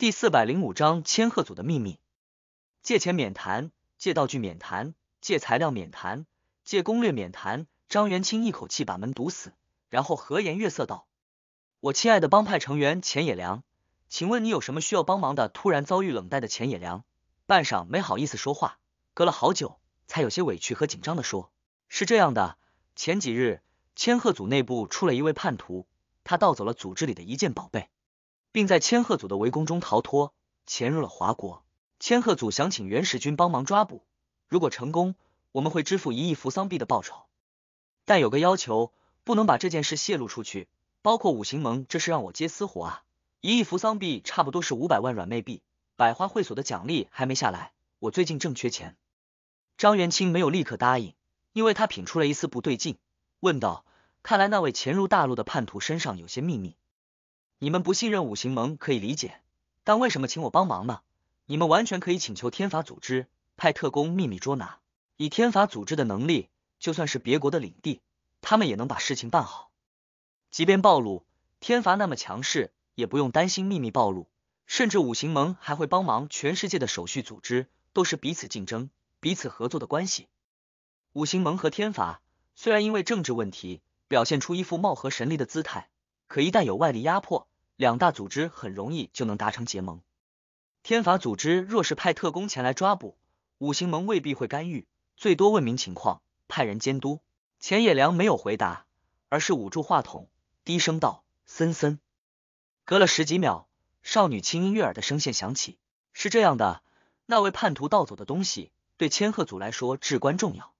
第四百零五章千鹤组的秘密。借钱免谈，借道具免谈，借材料免谈，借攻略免谈。张元清一口气把门堵死，然后和颜悦色道：“我亲爱的帮派成员钱野良，请问你有什么需要帮忙的？”突然遭遇冷淡的钱野良，半晌没好意思说话，隔了好久，才有些委屈和紧张的说：“是这样的，前几日千鹤组内部出了一位叛徒，他盗走了组织里的一件宝贝。”并在千鹤组的围攻中逃脱，潜入了华国。千鹤组想请元始君帮忙抓捕，如果成功，我们会支付一亿扶桑币的报酬，但有个要求，不能把这件事泄露出去。包括五行盟，这是让我接私活啊！一亿扶桑币差不多是五百万软妹币，百花会所的奖励还没下来，我最近正缺钱。张元清没有立刻答应，因为他品出了一丝不对劲，问道：看来那位潜入大陆的叛徒身上有些秘密。你们不信任五行盟可以理解，但为什么请我帮忙呢？你们完全可以请求天法组织派特工秘密捉拿，以天法组织的能力，就算是别国的领地，他们也能把事情办好。即便暴露，天罚那么强势，也不用担心秘密暴露。甚至五行盟还会帮忙。全世界的手续组织都是彼此竞争、彼此合作的关系。五行盟和天罚虽然因为政治问题表现出一副貌合神离的姿态，可一旦有外力压迫，两大组织很容易就能达成结盟。天法组织若是派特工前来抓捕，五行盟未必会干预，最多问明情况，派人监督。钱野良没有回答，而是捂住话筒，低声道：“森森。”隔了十几秒，少女轻音悦耳的声线响起：“是这样的，那位叛徒盗走的东西对千鹤组来说至关重要，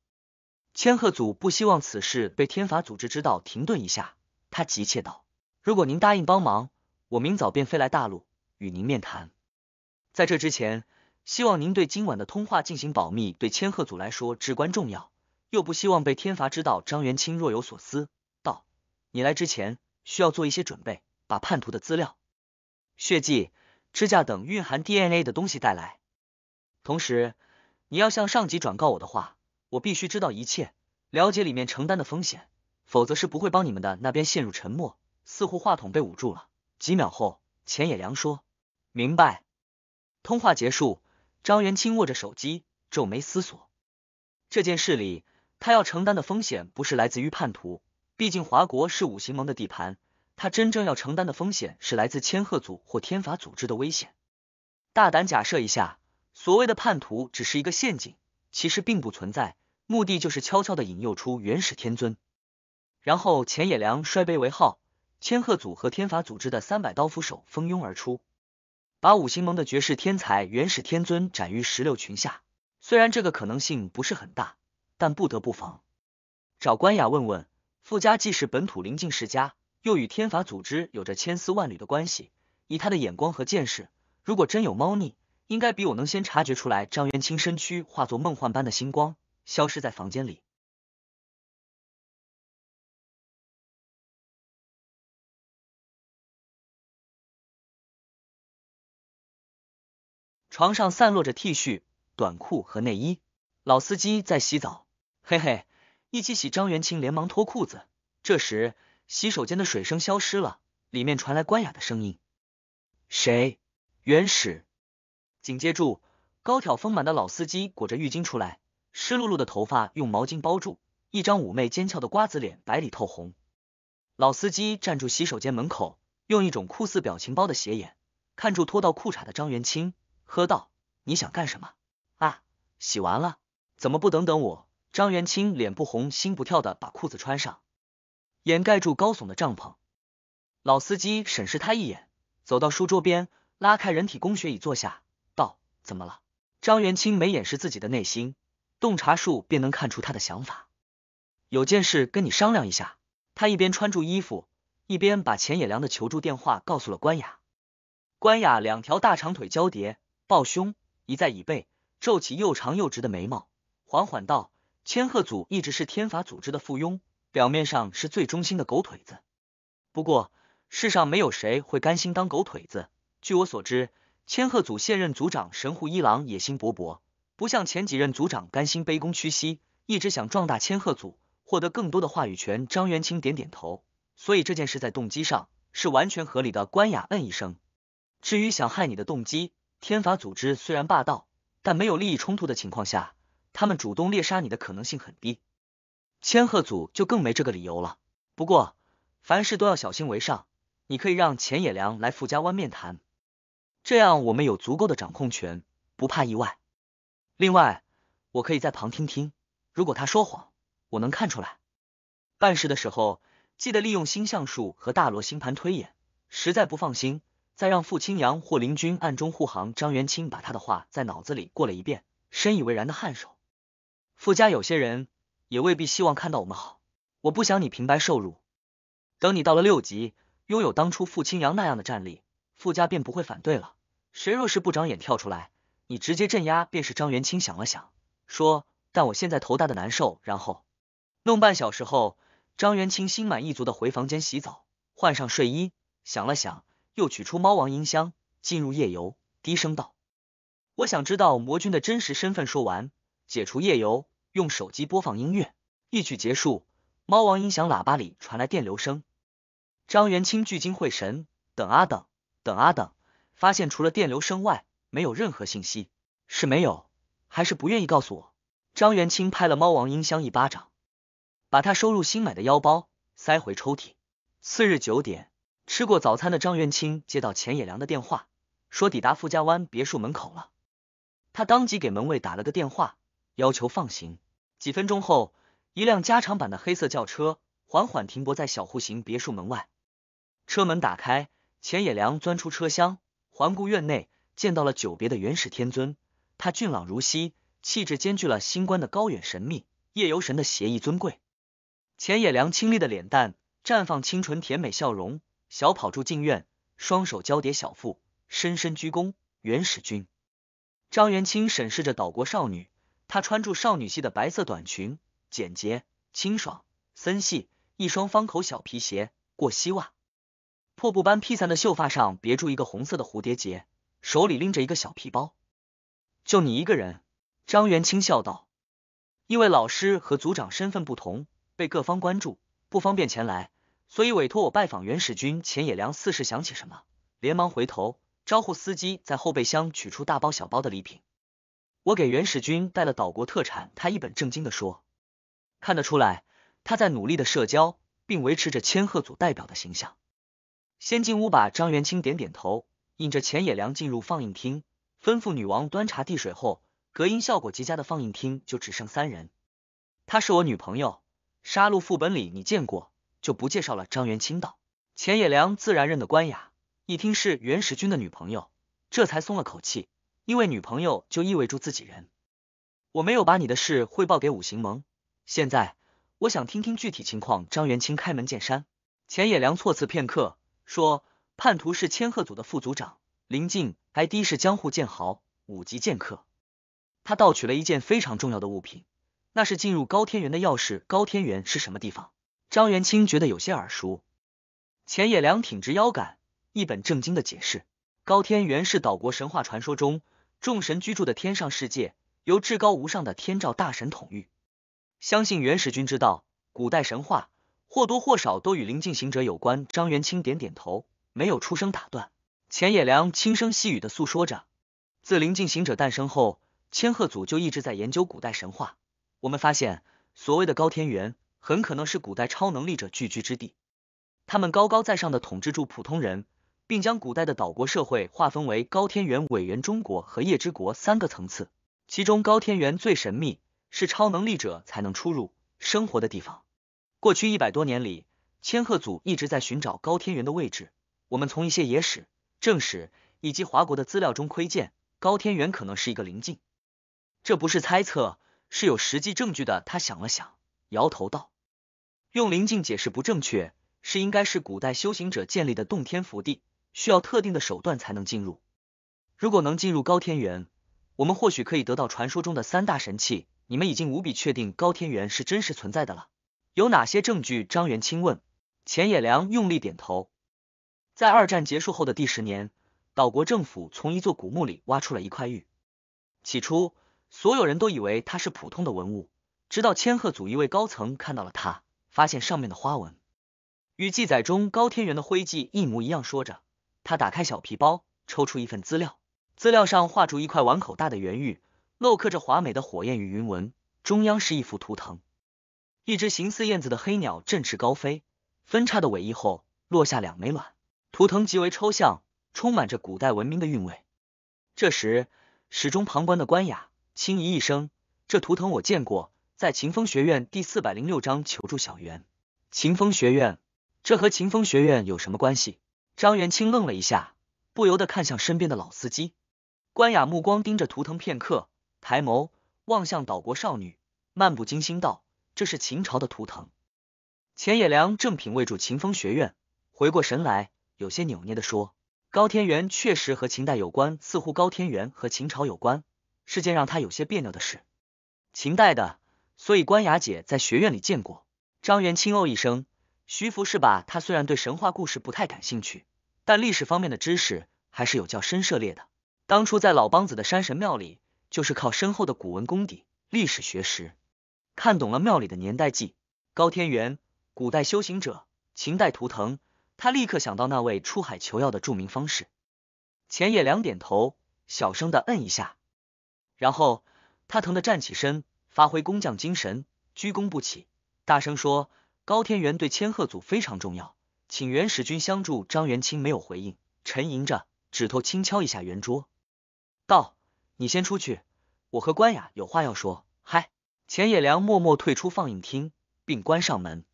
千鹤组不希望此事被天法组织知道。停顿一下，他急切道：如果您答应帮忙。”我明早便飞来大陆，与您面谈。在这之前，希望您对今晚的通话进行保密，对千鹤组来说至关重要。又不希望被天罚知道。张元清若有所思道：“你来之前需要做一些准备，把叛徒的资料、血迹、支架等蕴含 DNA 的东西带来。同时，你要向上级转告我的话，我必须知道一切，了解里面承担的风险，否则是不会帮你们的。”那边陷入沉默，似乎话筒被捂住了。几秒后，钱野良说：“明白。”通话结束，张元清握着手机，皱眉思索。这件事里，他要承担的风险不是来自于叛徒，毕竟华国是五行盟的地盘，他真正要承担的风险是来自千鹤组或天法组织的危险。大胆假设一下，所谓的叛徒只是一个陷阱，其实并不存在，目的就是悄悄的引诱出元始天尊。然后钱野良摔杯为号。千鹤组和天法组织的三百刀斧手蜂拥而出，把五行盟的绝世天才元始天尊斩于石榴裙下。虽然这个可能性不是很大，但不得不防。找关雅问问，傅家既是本土灵近世家，又与天法组织有着千丝万缕的关系。以他的眼光和见识，如果真有猫腻，应该比我能先察觉出来。张元清身躯化作梦幻般的星光，消失在房间里。床上散落着 T 恤、短裤和内衣，老司机在洗澡，嘿嘿，一起洗。张元清连忙脱裤子。这时，洗手间的水声消失了，里面传来关雅的声音：“谁？”原始。紧接住，高挑丰满的老司机裹着浴巾出来，湿漉漉的头发用毛巾包住，一张妩媚尖俏的瓜子脸，白里透红。老司机站住洗手间门口，用一种酷似表情包的斜眼，看住脱到裤衩的张元清。喝道：“你想干什么？”啊，洗完了，怎么不等等我？张元清脸不红心不跳的把裤子穿上，掩盖住高耸的帐篷。老司机审视他一眼，走到书桌边，拉开人体工学椅坐下，道：“怎么了？”张元清没掩饰自己的内心，洞察术便能看出他的想法。有件事跟你商量一下。他一边穿住衣服，一边把钱野良的求助电话告诉了关雅。关雅两条大长腿交叠。抱胸倚在椅背，皱起又长又直的眉毛，缓缓道：“千鹤组一直是天法组织的附庸，表面上是最忠心的狗腿子。不过，世上没有谁会甘心当狗腿子。据我所知，千鹤组现任组长神户一郎野心勃勃，不像前几任组长甘心卑躬屈膝，一直想壮大千鹤组，获得更多的话语权。”张元清点点头，所以这件事在动机上是完全合理的。关雅嗯一声，至于想害你的动机。天法组织虽然霸道，但没有利益冲突的情况下，他们主动猎杀你的可能性很低。千鹤组就更没这个理由了。不过，凡事都要小心为上。你可以让浅野良来傅家湾面谈，这样我们有足够的掌控权，不怕意外。另外，我可以在旁听听，如果他说谎，我能看出来。办事的时候，记得利用星象术和大罗星盘推演，实在不放心。再让傅青阳、或林军暗中护航。张元清把他的话在脑子里过了一遍，深以为然的颔首。傅家有些人也未必希望看到我们好。我不想你平白受辱。等你到了六级，拥有当初傅青阳那样的战力，傅家便不会反对了。谁若是不长眼跳出来，你直接镇压便是。张元清想了想，说：“但我现在头大的难受。”然后弄半小时后，张元清心满意足的回房间洗澡，换上睡衣，想了想。又取出猫王音箱，进入夜游，低声道：“我想知道魔君的真实身份。”说完，解除夜游，用手机播放音乐。一曲结束，猫王音响喇叭里传来电流声。张元清聚精会神，等啊等，等啊等，发现除了电流声外，没有任何信息。是没有，还是不愿意告诉我？张元清拍了猫王音箱一巴掌，把它收入新买的腰包，塞回抽屉。次日九点。吃过早餐的张元清接到钱野良的电话，说抵达傅家湾别墅门口了。他当即给门卫打了个电话，要求放行。几分钟后，一辆加长版的黑色轿车缓缓停泊在小户型别墅门外，车门打开，钱野良钻出车厢，环顾院内，见到了久别的元始天尊。他俊朗如昔，气质兼具了星官的高远神秘，夜游神的邪异尊贵。钱野良清丽的脸蛋绽放清纯甜美笑容。小跑住进院，双手交叠小腹，深深鞠躬。元始君，张元清审视着岛国少女，她穿着少女系的白色短裙，简洁清爽，森系，一双方口小皮鞋，过膝袜，破布般披散的秀发上别住一个红色的蝴蝶结，手里拎着一个小皮包。就你一个人？张元清笑道。因为老师和组长身份不同，被各方关注，不方便前来。所以委托我拜访元始君。钱野良似是想起什么，连忙回头招呼司机，在后备箱取出大包小包的礼品。我给元始君带了岛国特产。他一本正经地说：“看得出来，他在努力的社交，并维持着千鹤组代表的形象。”先进屋吧。张元清点点头，引着钱野良进入放映厅，吩咐女王端茶递水后，隔音效果极佳的放映厅就只剩三人。她是我女朋友，杀戮副本里你见过。就不介绍了。张元清道，钱野良自然认得关雅，一听是袁始君的女朋友，这才松了口气，因为女朋友就意味着自己人。我没有把你的事汇报给五行盟，现在我想听听具体情况。张元清开门见山，钱野良措辞片刻，说叛徒是千鹤组的副组长林静，ID 是江户剑豪，五级剑客，他盗取了一件非常重要的物品，那是进入高天元的钥匙。高天元是什么地方？张元清觉得有些耳熟，钱野良挺直腰杆，一本正经的解释：高天原是岛国神话传说中众神居住的天上世界，由至高无上的天照大神统御。相信元始君知道，古代神话或多或少都与灵境行者有关。张元清点点头，没有出声打断。钱野良轻声细语的诉说着：自灵境行者诞生后，千鹤组就一直在研究古代神话。我们发现，所谓的高天原。很可能是古代超能力者聚居之地，他们高高在上的统治住普通人，并将古代的岛国社会划分为高天元、伪原中国和夜之国三个层次。其中高天元最神秘，是超能力者才能出入生活的地方。过去一百多年里，千鹤组一直在寻找高天元的位置。我们从一些野史、正史以及华国的资料中窥见，高天元可能是一个灵境。这不是猜测，是有实际证据的。他想了想。摇头道：“用灵境解释不正确，是应该是古代修行者建立的洞天福地，需要特定的手段才能进入。如果能进入高天元，我们或许可以得到传说中的三大神器。你们已经无比确定高天元是真实存在的了？有哪些证据？”张元清问。钱野良用力点头。在二战结束后的第十年，岛国政府从一座古墓里挖出了一块玉。起初，所有人都以为它是普通的文物。直到千鹤组一位高层看到了他，发现上面的花纹与记载中高天元的徽记一模一样。说着，他打开小皮包，抽出一份资料。资料上画着一块碗口大的圆玉，镂刻着华美的火焰与云纹，中央是一幅图腾，一只形似燕子的黑鸟振翅高飞，分叉的尾翼后落下两枚卵。图腾极为抽象，充满着古代文明的韵味。这时，始终旁观的关雅轻咦一声：“这图腾我见过。”在秦风学院第四百零六章求助小袁。秦风学院，这和秦风学院有什么关系？张元清愣了一下，不由得看向身边的老司机关雅，目光盯着图腾片刻，抬眸望向岛国少女，漫不经心道：“这是秦朝的图腾。”钱野良正品味住秦风学院，回过神来，有些扭捏的说：“高天元确实和秦代有关，似乎高天元和秦朝有关，是件让他有些别扭的事。秦代的。”所以，关雅姐在学院里见过张元清。哦一声，徐福是吧？他虽然对神话故事不太感兴趣，但历史方面的知识还是有较深涉猎的。当初在老梆子的山神庙里，就是靠深厚的古文功底、历史学识，看懂了庙里的年代记。高天元，古代修行者，秦代图腾。他立刻想到那位出海求药的著名方士。钱也良点头，小声的摁一下，然后他疼的站起身。发挥工匠精神，鞠躬不起，大声说：“高天元对千鹤组非常重要，请元始君相助。”张元清没有回应，沉吟着，指头轻敲一下圆桌，道：“你先出去，我和关雅有话要说。”嗨，钱野良默默退出放映厅，并关上门。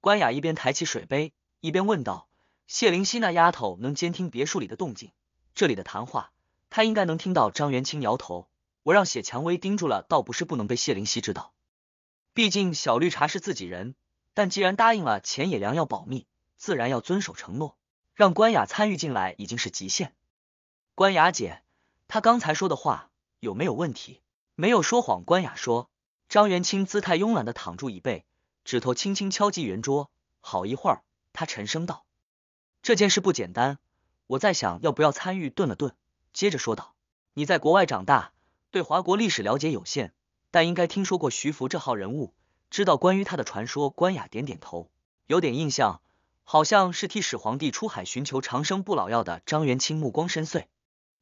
关雅一边抬起水杯，一边问道：“谢灵溪那丫头能监听别墅里的动静？这里的谈话，她应该能听到。”张元清摇头。我让谢蔷薇盯住了，倒不是不能被谢灵溪知道，毕竟小绿茶是自己人。但既然答应了钱野良要保密，自然要遵守承诺。让关雅参与进来已经是极限。关雅姐，她刚才说的话有没有问题？没有说谎。关雅说。张元清姿态慵懒的躺住椅背，指头轻轻敲击圆桌。好一会儿，他沉声道：“这件事不简单，我在想要不要参与。”顿了顿，接着说道：“你在国外长大。”对华国历史了解有限，但应该听说过徐福这号人物，知道关于他的传说。关雅点点头，有点印象，好像是替始皇帝出海寻求长生不老药的。张元清目光深邃，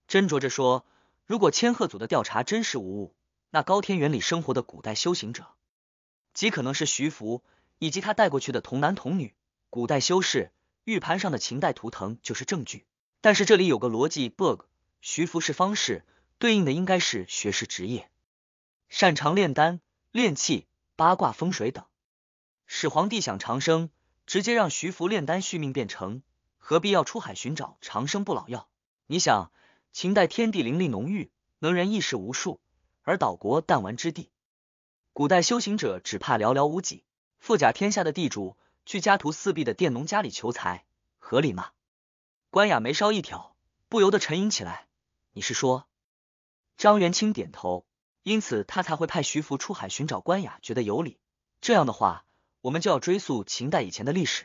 斟酌着说：“如果千鹤祖的调查真实无误，那高天原里生活的古代修行者，极可能是徐福，以及他带过去的童男童女。古代修士玉盘上的秦代图腾就是证据。但是这里有个逻辑 bug，徐福是方士。”对应的应该是学士职业，擅长炼丹、炼器、八卦风水等。始皇帝想长生，直接让徐福炼丹续命便成，何必要出海寻找长生不老药？你想，秦代天地灵力浓郁，能人异士无数，而岛国弹丸之地，古代修行者只怕寥寥无几。富甲天下的地主去家徒四壁的佃农家里求财，合理吗？关雅眉梢一挑，不由得沉吟起来。你是说？张元清点头，因此他才会派徐福出海寻找关雅，觉得有理。这样的话，我们就要追溯秦代以前的历史，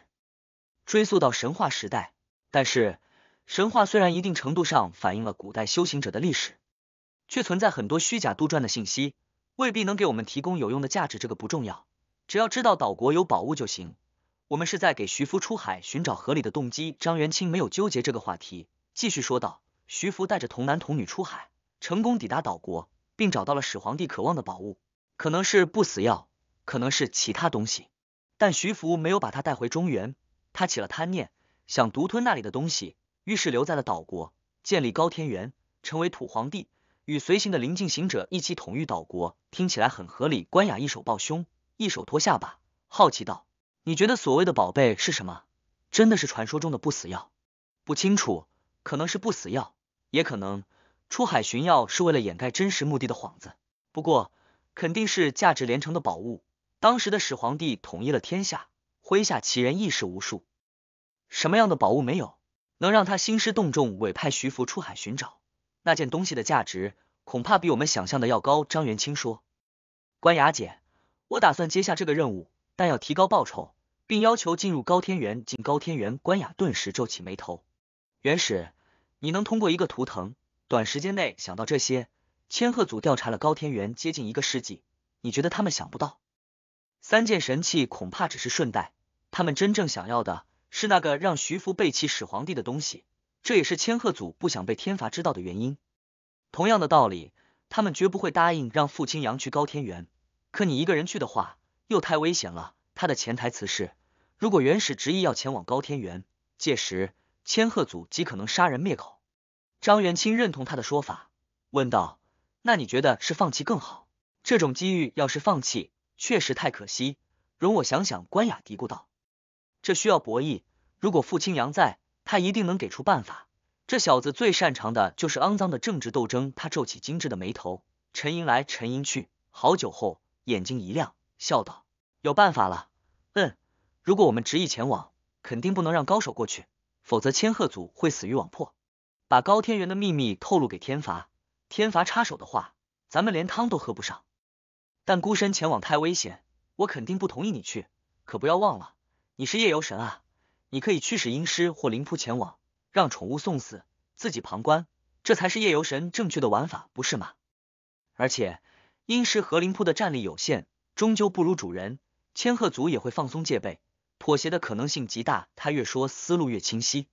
追溯到神话时代。但是，神话虽然一定程度上反映了古代修行者的历史，却存在很多虚假杜撰的信息，未必能给我们提供有用的价值。这个不重要，只要知道岛国有宝物就行。我们是在给徐福出海寻找合理的动机。张元清没有纠结这个话题，继续说道：“徐福带着童男童女出海。”成功抵达岛国，并找到了始皇帝渴望的宝物，可能是不死药，可能是其他东西。但徐福没有把他带回中原，他起了贪念，想独吞那里的东西，于是留在了岛国，建立高天原，成为土皇帝，与随行的灵境行者一起统御岛国。听起来很合理。关雅一手抱胸，一手托下巴，好奇道：“你觉得所谓的宝贝是什么？真的是传说中的不死药？不清楚，可能是不死药，也可能。”出海寻药是为了掩盖真实目的的幌子，不过肯定是价值连城的宝物。当时的始皇帝统一了天下，麾下奇人异士无数，什么样的宝物没有？能让他兴师动众委派徐福出海寻找？那件东西的价值恐怕比我们想象的要高。张元清说：“关雅姐，我打算接下这个任务，但要提高报酬，并要求进入高天元。”进高天元，关雅顿时皱起眉头。元始，你能通过一个图腾？短时间内想到这些，千鹤组调查了高天元接近一个世纪，你觉得他们想不到？三件神器恐怕只是顺带，他们真正想要的是那个让徐福背弃始皇帝的东西，这也是千鹤组不想被天罚知道的原因。同样的道理，他们绝不会答应让傅青阳去高天元，可你一个人去的话又太危险了。他的潜台词是，如果元始执意要前往高天元，届时千鹤组极可能杀人灭口。张元清认同他的说法，问道：“那你觉得是放弃更好？这种机遇要是放弃，确实太可惜。”容我想想。”关雅嘀咕道：“这需要博弈。如果傅清扬在，他一定能给出办法。这小子最擅长的就是肮脏的政治斗争。”他皱起精致的眉头，沉吟来，沉吟去，好久后，眼睛一亮，笑道：“有办法了。嗯，如果我们执意前往，肯定不能让高手过去，否则千鹤组会死于网破。”把高天元的秘密透露给天罚，天罚插手的话，咱们连汤都喝不上。但孤身前往太危险，我肯定不同意你去。可不要忘了，你是夜游神啊，你可以驱使阴师或灵仆前往，让宠物送死，自己旁观，这才是夜游神正确的玩法，不是吗？而且阴尸和灵仆的战力有限，终究不如主人。千鹤族也会放松戒备，妥协的可能性极大。他越说，思路越清晰。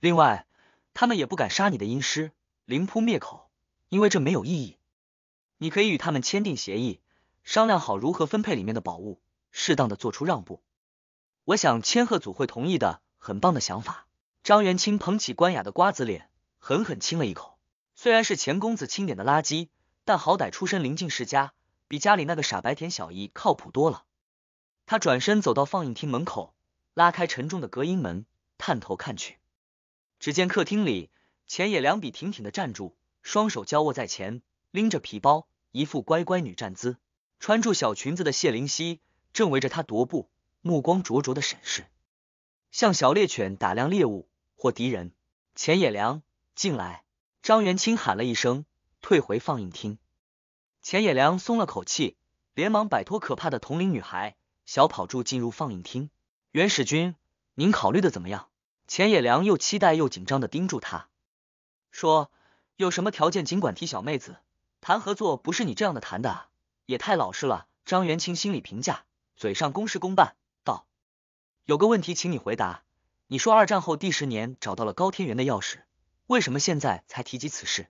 另外。他们也不敢杀你的阴尸，凌扑灭口，因为这没有意义。你可以与他们签订协议，商量好如何分配里面的宝物，适当的做出让步。我想千鹤祖会同意的，很棒的想法。张元清捧起关雅的瓜子脸，狠狠亲了一口。虽然是钱公子钦点的垃圾，但好歹出身临近世家，比家里那个傻白甜小姨靠谱多了。他转身走到放映厅门口，拉开沉重的隔音门，探头看去。只见客厅里，钱野良笔挺挺的站住，双手交握在前，拎着皮包，一副乖乖女站姿。穿住小裙子的谢灵溪正围着他踱步，目光灼灼的审视，像小猎犬打量猎物或敌人。钱野良进来，张元清喊了一声，退回放映厅。钱野良松了口气，连忙摆脱可怕的同龄女孩，小跑住进入放映厅。元始君，您考虑的怎么样？钱野良又期待又紧张的盯住他，说：“有什么条件尽管提，小妹子，谈合作不是你这样的谈的，也太老实了。”张元清心里评价，嘴上公事公办道：“有个问题，请你回答。你说二战后第十年找到了高天元的钥匙，为什么现在才提及此事？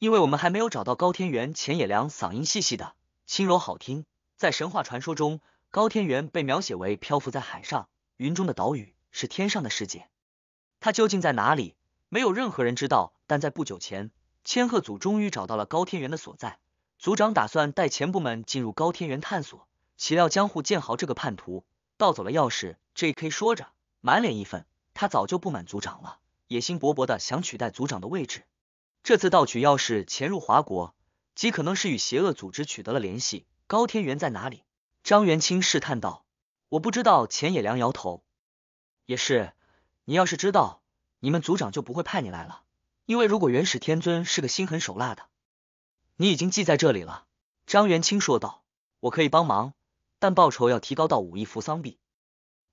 因为我们还没有找到高天元。”钱野良嗓音细细的，轻柔好听，在神话传说中，高天元被描写为漂浮在海上云中的岛屿。是天上的世界，他究竟在哪里？没有任何人知道。但在不久前，千鹤组终于找到了高天元的所在。组长打算带前部们进入高天元探索，岂料江户剑豪这个叛徒盗走了钥匙。J.K. 说着，满脸义愤，他早就不满组长了，野心勃勃的想取代组长的位置。这次盗取钥匙潜入华国，极可能是与邪恶组织取得了联系。高天元在哪里？张元清试探道：“我不知道。”钱野良摇头。也是，你要是知道，你们族长就不会派你来了。因为如果元始天尊是个心狠手辣的，你已经记在这里了。”张元清说道，“我可以帮忙，但报酬要提高到五亿扶桑币。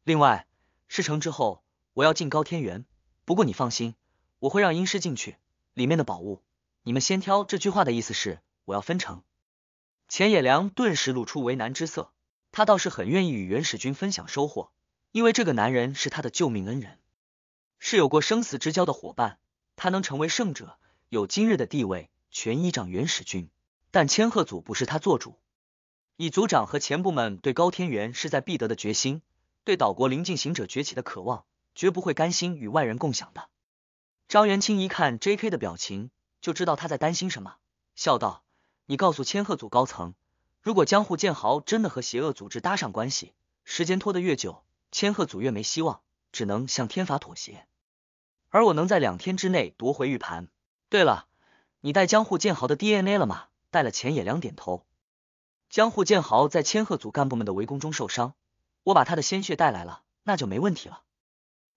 另外，事成之后，我要进高天元。不过你放心，我会让阴师进去，里面的宝物你们先挑。”这句话的意思是，我要分成。钱也良顿时露出为难之色，他倒是很愿意与元始君分享收获。因为这个男人是他的救命恩人，是有过生死之交的伙伴，他能成为圣者，有今日的地位，全依仗元始君。但千鹤组不是他做主，以组长和前部们对高天元势在必得的决心，对岛国灵境行者崛起的渴望，绝不会甘心与外人共享的。张元清一看 J.K. 的表情，就知道他在担心什么，笑道：“你告诉千鹤组高层，如果江户剑豪真的和邪恶组织搭上关系，时间拖得越久。”千鹤组越没希望，只能向天法妥协。而我能在两天之内夺回玉盘。对了，你带江户剑豪的 DNA 了吗？带了。钱野良点头。江户剑豪在千鹤组干部们的围攻中受伤，我把他的鲜血带来了，那就没问题了。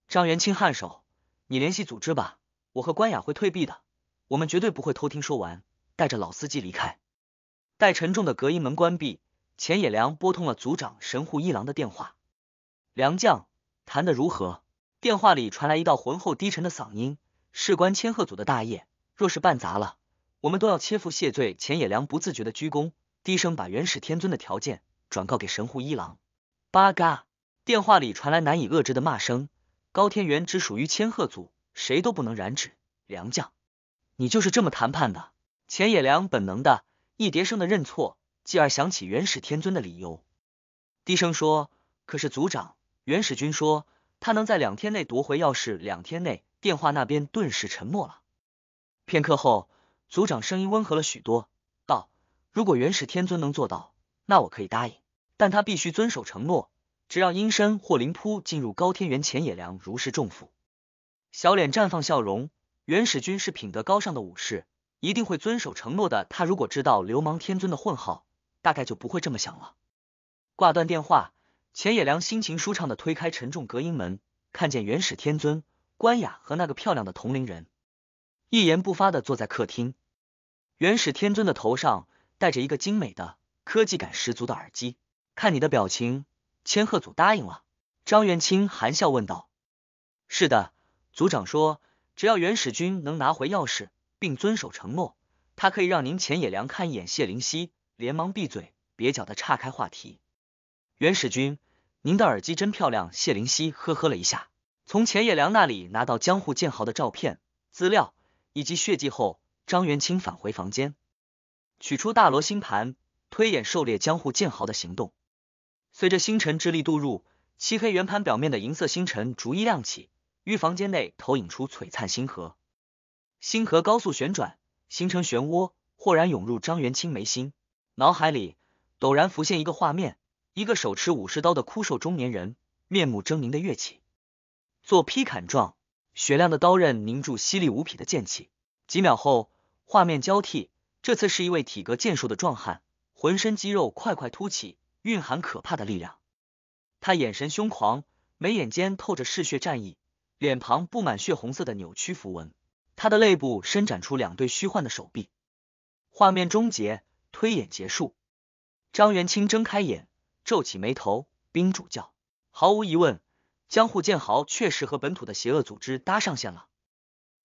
张元清颔首，你联系组织吧，我和关雅会退避的，我们绝对不会偷听。说完，带着老司机离开。待沉重的隔音门关闭，钱野良拨通了组长神户一郎的电话。良将谈得如何？电话里传来一道浑厚低沉的嗓音。事关千鹤组的大业，若是办砸了，我们都要切腹谢罪。钱野良不自觉的鞠躬，低声把元始天尊的条件转告给神户一郎。八嘎！电话里传来难以遏制的骂声。高天元只属于千鹤组，谁都不能染指。良将，你就是这么谈判的？钱野良本能的一叠声的认错，继而想起元始天尊的理由，低声说：“可是族长。”元始君说：“他能在两天内夺回钥匙。”两天内，电话那边顿时沉默了。片刻后，组长声音温和了许多，道：“如果元始天尊能做到，那我可以答应。但他必须遵守承诺，只让阴身或灵扑进入高天原。”前野良如释重负，小脸绽放笑容。元始君是品德高尚的武士，一定会遵守承诺的。他如果知道流氓天尊的混号，大概就不会这么想了。挂断电话。钱野良心情舒畅的推开沉重隔音门，看见元始天尊、关雅和那个漂亮的同龄人一言不发的坐在客厅。元始天尊的头上戴着一个精美的、科技感十足的耳机。看你的表情，千鹤组答应了。张元清含笑问道：“是的，族长说，只要元始君能拿回钥匙，并遵守承诺，他可以让您钱野良看一眼谢灵犀。”连忙闭嘴，蹩脚的岔开话题。元始君，您的耳机真漂亮。谢灵溪呵呵了一下，从钱叶良那里拿到江户剑豪的照片、资料以及血迹后，张元清返回房间，取出大罗星盘，推演狩猎江户剑豪的行动。随着星辰之力注入，漆黑圆盘表面的银色星辰逐一亮起，于房间内投影出璀璨星河。星河高速旋转，形成漩涡，豁然涌入张元清眉心，脑海里陡然浮现一个画面。一个手持武士刀的枯瘦中年人，面目狰狞的跃起，做劈砍状，雪亮的刀刃凝住犀利无匹的剑气。几秒后，画面交替，这次是一位体格健硕的壮汉，浑身肌肉块块凸起，蕴含可怕的力量。他眼神凶狂，眉眼间透着嗜血战意，脸庞布满血红色的扭曲符文。他的肋部伸展出两对虚幻的手臂。画面终结，推演结束。张元清睁开眼。皱起眉头，冰主教毫无疑问，江户剑豪确实和本土的邪恶组织搭上线了，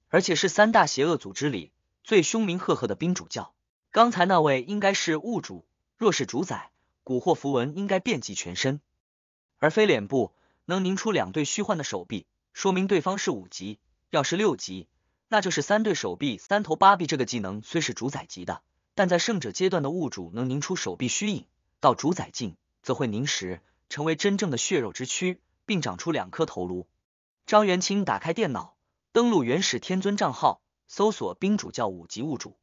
而且是三大邪恶组织里最凶名赫赫的冰主教。刚才那位应该是物主，若是主宰，蛊惑符文应该遍及全身，而非脸部。能凝出两对虚幻的手臂，说明对方是五级。要是六级，那就是三对手臂，三头八臂。这个技能虽是主宰级的，但在圣者阶段的物主能凝出手臂虚影，到主宰境。则会凝实，成为真正的血肉之躯，并长出两颗头颅。张元清打开电脑，登录元始天尊账号，搜索“冰主教五级物主”。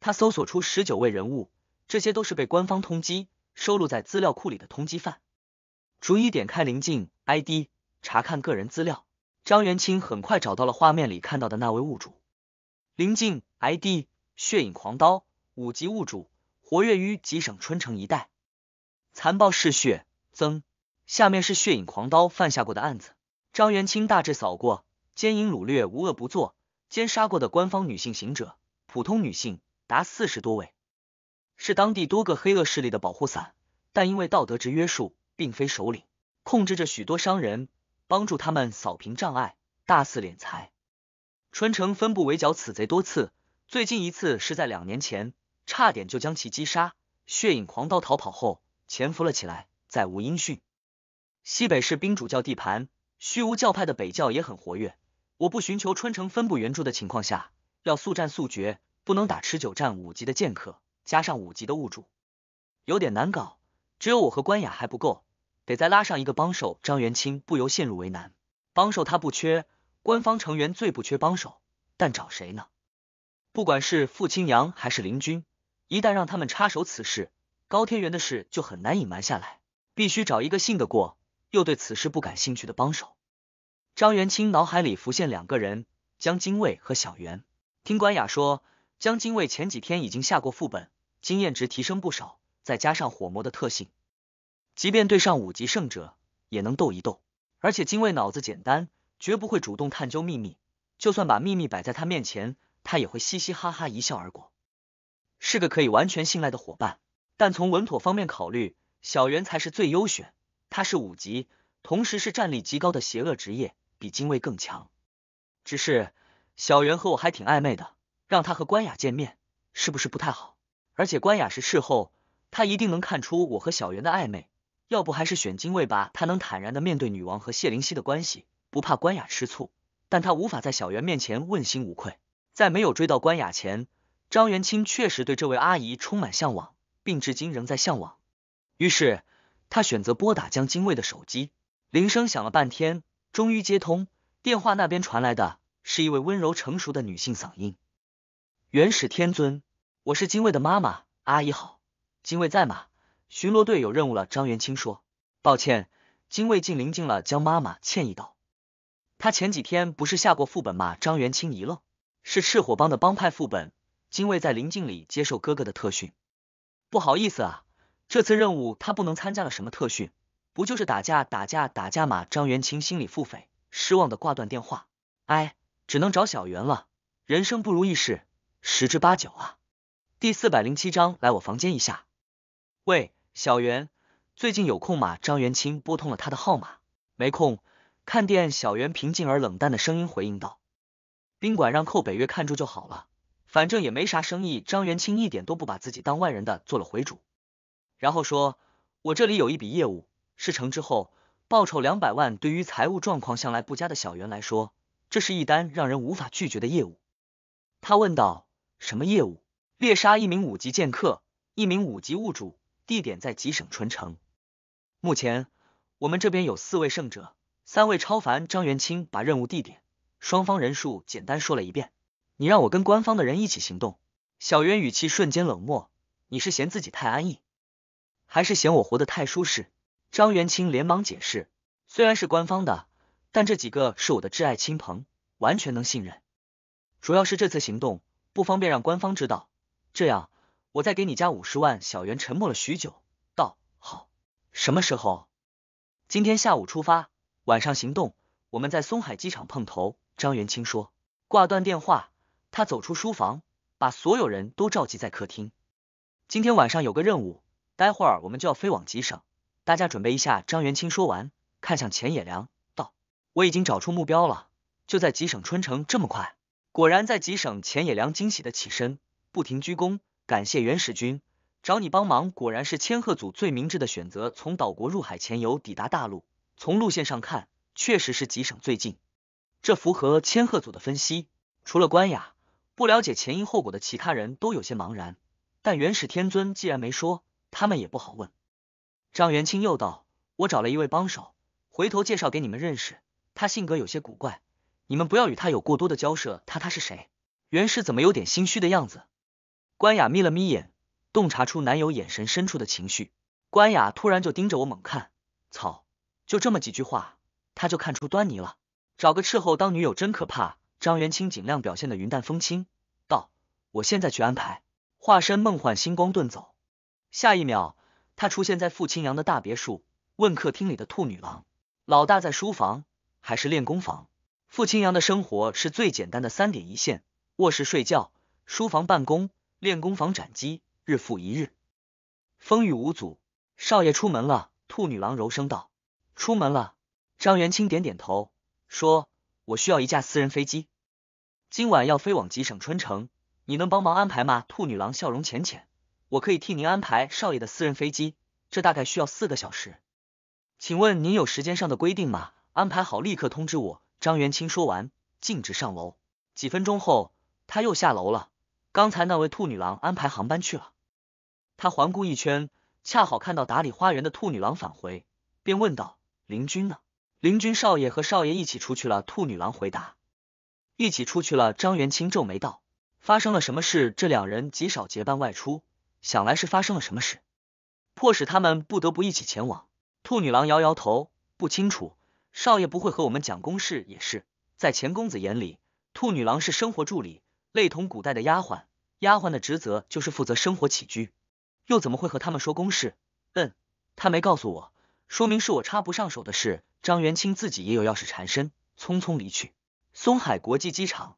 他搜索出十九位人物，这些都是被官方通缉，收录在资料库里的通缉犯。逐一点开林静 ID，查看个人资料。张元清很快找到了画面里看到的那位物主，林静 ID 血影狂刀五级物主，活跃于吉省春城一带。残暴嗜血，曾下面是血影狂刀犯下过的案子。张元清大致扫过，奸淫掳掠，无恶不作，奸杀过的官方女性行者、普通女性达四十多位，是当地多个黑恶势力的保护伞。但因为道德值约束，并非首领，控制着许多商人，帮助他们扫平障碍，大肆敛财。春城分部围剿此贼多次，最近一次是在两年前，差点就将其击杀。血影狂刀逃跑后。潜伏了起来，再无音讯。西北是宾主教地盘，虚无教派的北教也很活跃。我不寻求春城分部援助的情况下，要速战速决，不能打持久战。五级的剑客加上五级的物主，有点难搞。只有我和关雅还不够，得再拉上一个帮手。张元清不由陷入为难。帮手他不缺，官方成员最不缺帮手，但找谁呢？不管是傅青阳还是林军，一旦让他们插手此事。高天元的事就很难隐瞒下来，必须找一个信得过又对此事不感兴趣的帮手。张元清脑海里浮现两个人：江精卫和小袁。听关雅说，江精卫前几天已经下过副本，经验值提升不少，再加上火魔的特性，即便对上五级圣者也能斗一斗。而且精卫脑子简单，绝不会主动探究秘密，就算把秘密摆在他面前，他也会嘻嘻哈哈一笑而过，是个可以完全信赖的伙伴。但从稳妥方面考虑，小袁才是最优选。他是五级，同时是战力极高的邪恶职业，比精卫更强。只是小袁和我还挺暧昧的，让他和关雅见面是不是不太好？而且关雅是事后，他一定能看出我和小袁的暧昧。要不还是选精卫吧，他能坦然的面对女王和谢灵溪的关系，不怕关雅吃醋。但他无法在小袁面前问心无愧。在没有追到关雅前，张元清确实对这位阿姨充满向往。并至今仍在向往。于是他选择拨打江精卫的手机，铃声响了半天，终于接通。电话那边传来的是一位温柔成熟的女性嗓音：“元始天尊，我是精卫的妈妈，阿姨好。精卫在吗？巡逻队有任务了。”张元清说：“抱歉，精卫进灵境了。”江妈妈歉意道：“他前几天不是下过副本吗？”张元清一愣：“是赤火帮的帮派副本。精卫在灵境里接受哥哥的特训。”不好意思啊，这次任务他不能参加了。什么特训？不就是打架、打架、打架嘛！张元清心里腹诽，失望的挂断电话。哎，只能找小袁了。人生不如意事十之八九啊。第四百零七章，来我房间一下。喂，小袁，最近有空吗？张元清拨通了他的号码。没空，看店。小袁平静而冷淡的声音回应道：“宾馆让寇北约看住就好了。”反正也没啥生意，张元清一点都不把自己当外人的，做了回主，然后说：“我这里有一笔业务，事成之后报酬两百万。对于财务状况向来不佳的小袁来说，这是一单让人无法拒绝的业务。”他问道：“什么业务？猎杀一名五级剑客，一名五级物主，地点在吉省春城。目前我们这边有四位胜者，三位超凡。”张元清把任务地点、双方人数简单说了一遍。你让我跟官方的人一起行动，小袁语气瞬间冷漠。你是嫌自己太安逸，还是嫌我活得太舒适？张元清连忙解释，虽然是官方的，但这几个是我的挚爱亲朋，完全能信任。主要是这次行动不方便让官方知道，这样我再给你加五十万。小袁沉默了许久，道：“好，什么时候？今天下午出发，晚上行动，我们在松海机场碰头。”张元清说，挂断电话。他走出书房，把所有人都召集在客厅。今天晚上有个任务，待会儿我们就要飞往吉省，大家准备一下。张元清说完，看向钱野良，道：“我已经找出目标了，就在吉省春城。这么快？果然在吉省。”钱野良惊喜的起身，不停鞠躬，感谢元始君。找你帮忙，果然是千鹤组最明智的选择。从岛国入海潜游抵达大陆，从路线上看，确实是吉省最近。这符合千鹤组的分析。除了关雅。不了解前因后果的其他人都有些茫然，但元始天尊既然没说，他们也不好问。张元清又道：“我找了一位帮手，回头介绍给你们认识。他性格有些古怪，你们不要与他有过多的交涉。他他是谁？元始怎么有点心虚的样子？”关雅眯了眯眼，洞察出男友眼神深处的情绪。关雅突然就盯着我猛看，草，就这么几句话，他就看出端倪了。找个斥候当女友真可怕。张元清尽量表现的云淡风轻，道：“我现在去安排。”化身梦幻星光遁走，下一秒他出现在傅清扬的大别墅，问客厅里的兔女郎：“老大在书房还是练功房？”傅清扬的生活是最简单的三点一线：卧室睡觉，书房办公，练功房斩击，日复一日，风雨无阻。少爷出门了，兔女郎柔声道：“出门了。”张元清点点头，说。我需要一架私人飞机，今晚要飞往吉省春城，你能帮忙安排吗？兔女郎笑容浅浅，我可以替您安排少爷的私人飞机，这大概需要四个小时。请问您有时间上的规定吗？安排好立刻通知我。张元清说完，径直上楼。几分钟后，他又下楼了，刚才那位兔女郎安排航班去了。他环顾一圈，恰好看到打理花园的兔女郎返回，便问道：“林君呢？”林君少爷和少爷一起出去了，兔女郎回答。一起出去了，张元清皱眉道，发生了什么事？这两人极少结伴外出，想来是发生了什么事，迫使他们不得不一起前往。兔女郎摇摇头，不清楚。少爷不会和我们讲公事，也是在钱公子眼里，兔女郎是生活助理，类同古代的丫鬟，丫鬟的职责就是负责生活起居，又怎么会和他们说公事？嗯，他没告诉我。说明是我插不上手的事，张元清自己也有要事缠身，匆匆离去。松海国际机场，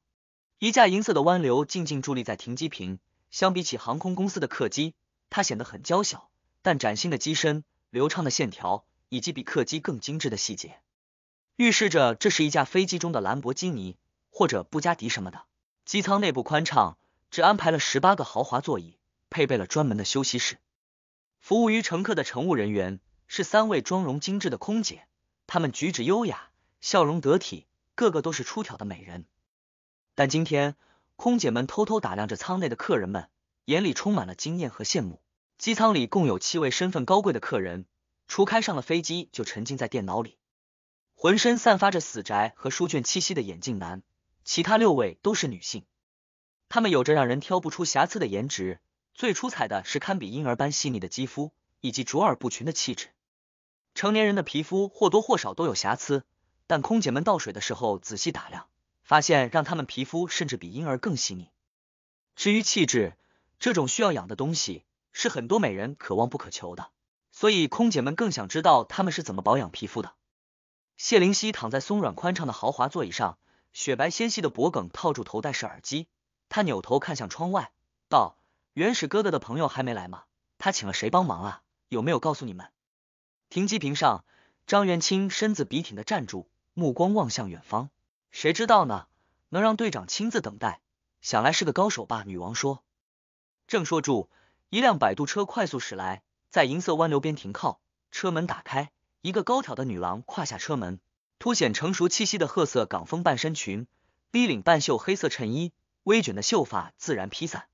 一架银色的湾流静静伫立在停机坪。相比起航空公司的客机，它显得很娇小，但崭新的机身、流畅的线条以及比客机更精致的细节，预示着这是一架飞机中的兰博基尼或者布加迪什么的。机舱内部宽敞，只安排了十八个豪华座椅，配备了专门的休息室，服务于乘客的乘务人员。是三位妆容精致的空姐，她们举止优雅，笑容得体，个个都是出挑的美人。但今天，空姐们偷偷打量着舱内的客人们，眼里充满了惊艳和羡慕。机舱里共有七位身份高贵的客人，除开上了飞机就沉浸在电脑里，浑身散发着死宅和书卷气息的眼镜男，其他六位都是女性。她们有着让人挑不出瑕疵的颜值，最出彩的是堪比婴儿般细腻的肌肤，以及卓尔不群的气质。成年人的皮肤或多或少都有瑕疵，但空姐们倒水的时候仔细打量，发现让她们皮肤甚至比婴儿更细腻。至于气质，这种需要养的东西是很多美人渴望不可求的，所以空姐们更想知道她们是怎么保养皮肤的。谢灵溪躺在松软宽敞的豪华座椅上，雪白纤细的脖梗套住头戴式耳机，她扭头看向窗外，道：“原始哥哥的朋友还没来吗？他请了谁帮忙啊？有没有告诉你们？”停机坪上，张元清身子笔挺的站住，目光望向远方。谁知道呢？能让队长亲自等待，想来是个高手吧？女王说。正说住，一辆摆渡车快速驶来，在银色弯流边停靠，车门打开，一个高挑的女郎跨下车门，凸显成熟气息的褐色港风半身裙，V 领半袖黑色衬衣，微卷的秀发自然披散，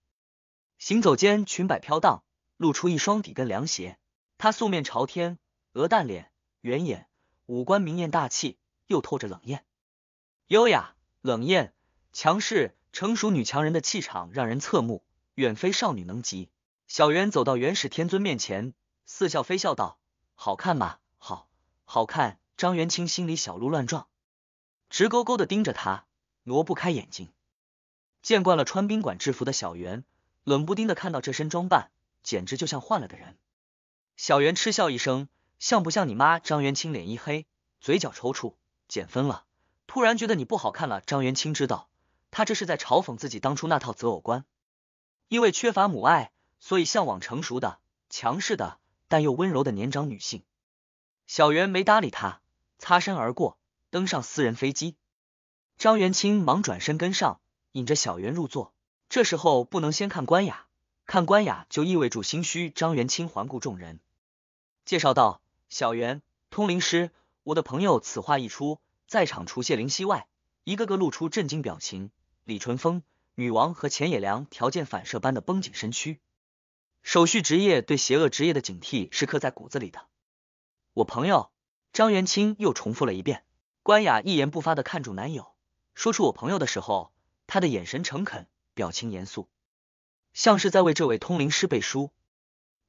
行走间裙摆飘荡，露出一双底跟凉鞋。她素面朝天。鹅蛋脸、圆眼、五官明艳大气，又透着冷艳、优雅、冷艳、强势、成熟女强人的气场，让人侧目，远非少女能及。小袁走到元始天尊面前，似笑非笑道：“好看吗？”“好，好看。”张元清心里小鹿乱撞，直勾勾的盯着他，挪不开眼睛。见惯了穿宾馆制服的小袁，冷不丁的看到这身装扮，简直就像换了个人。小袁嗤笑一声。像不像你妈？张元清脸一黑，嘴角抽搐，减分了。突然觉得你不好看了。张元清知道，他这是在嘲讽自己当初那套择偶观，因为缺乏母爱，所以向往成熟的、强势的，但又温柔的年长女性。小袁没搭理他，擦身而过，登上私人飞机。张元清忙转身跟上，引着小袁入座。这时候不能先看关雅，看关雅就意味着心虚。张元清环顾众人，介绍道。小袁，通灵师，我的朋友。此话一出，在场除谢灵溪外，一个个露出震惊表情。李淳风、女王和浅野良条件反射般的绷紧身躯。守续职业对邪恶职业的警惕是刻在骨子里的。我朋友张元清又重复了一遍。关雅一言不发的看住男友，说出我朋友的时候，他的眼神诚恳，表情严肃，像是在为这位通灵师背书。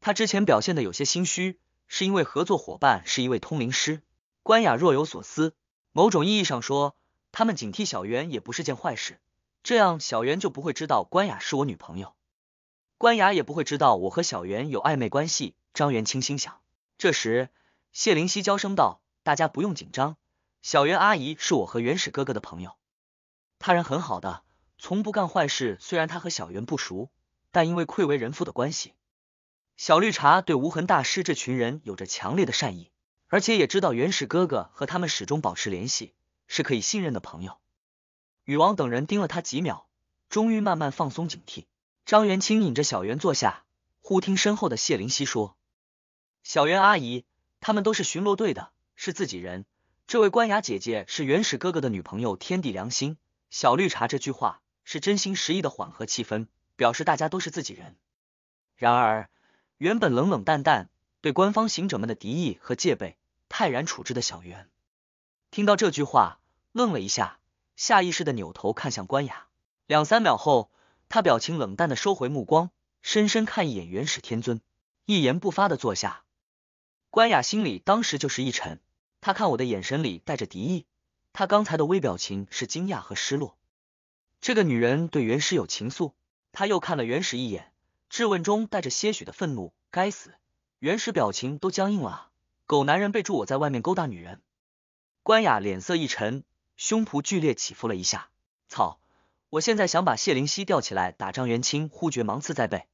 他之前表现的有些心虚。是因为合作伙伴是一位通灵师，关雅若有所思。某种意义上说，他们警惕小袁也不是件坏事，这样小袁就不会知道关雅是我女朋友，关雅也不会知道我和小袁有暧昧关系。张元清心想。这时，谢灵溪娇声道：“大家不用紧张，小袁阿姨是我和原始哥哥的朋友，他人很好的，从不干坏事。虽然他和小袁不熟，但因为愧为人父的关系。”小绿茶对无痕大师这群人有着强烈的善意，而且也知道原始哥哥和他们始终保持联系，是可以信任的朋友。禹王等人盯了他几秒，终于慢慢放松警惕。张元清引着小袁坐下，忽听身后的谢灵犀说：“小袁阿姨，他们都是巡逻队的，是自己人。这位官雅姐姐是原始哥哥的女朋友，天地良心。”小绿茶这句话是真心实意的，缓和气氛，表示大家都是自己人。然而。原本冷冷淡淡对官方行者们的敌意和戒备，泰然处置的小袁，听到这句话，愣了一下，下意识的扭头看向关雅。两三秒后，他表情冷淡的收回目光，深深看一眼元始天尊，一言不发的坐下。关雅心里当时就是一沉，他看我的眼神里带着敌意，他刚才的微表情是惊讶和失落。这个女人对元始有情愫？他又看了元始一眼。质问中带着些许的愤怒，该死，原始表情都僵硬了。狗男人备注我在外面勾搭女人。关雅脸色一沉，胸脯剧烈起伏了一下。操！我现在想把谢灵溪吊起来打。张元清忽觉芒刺在背，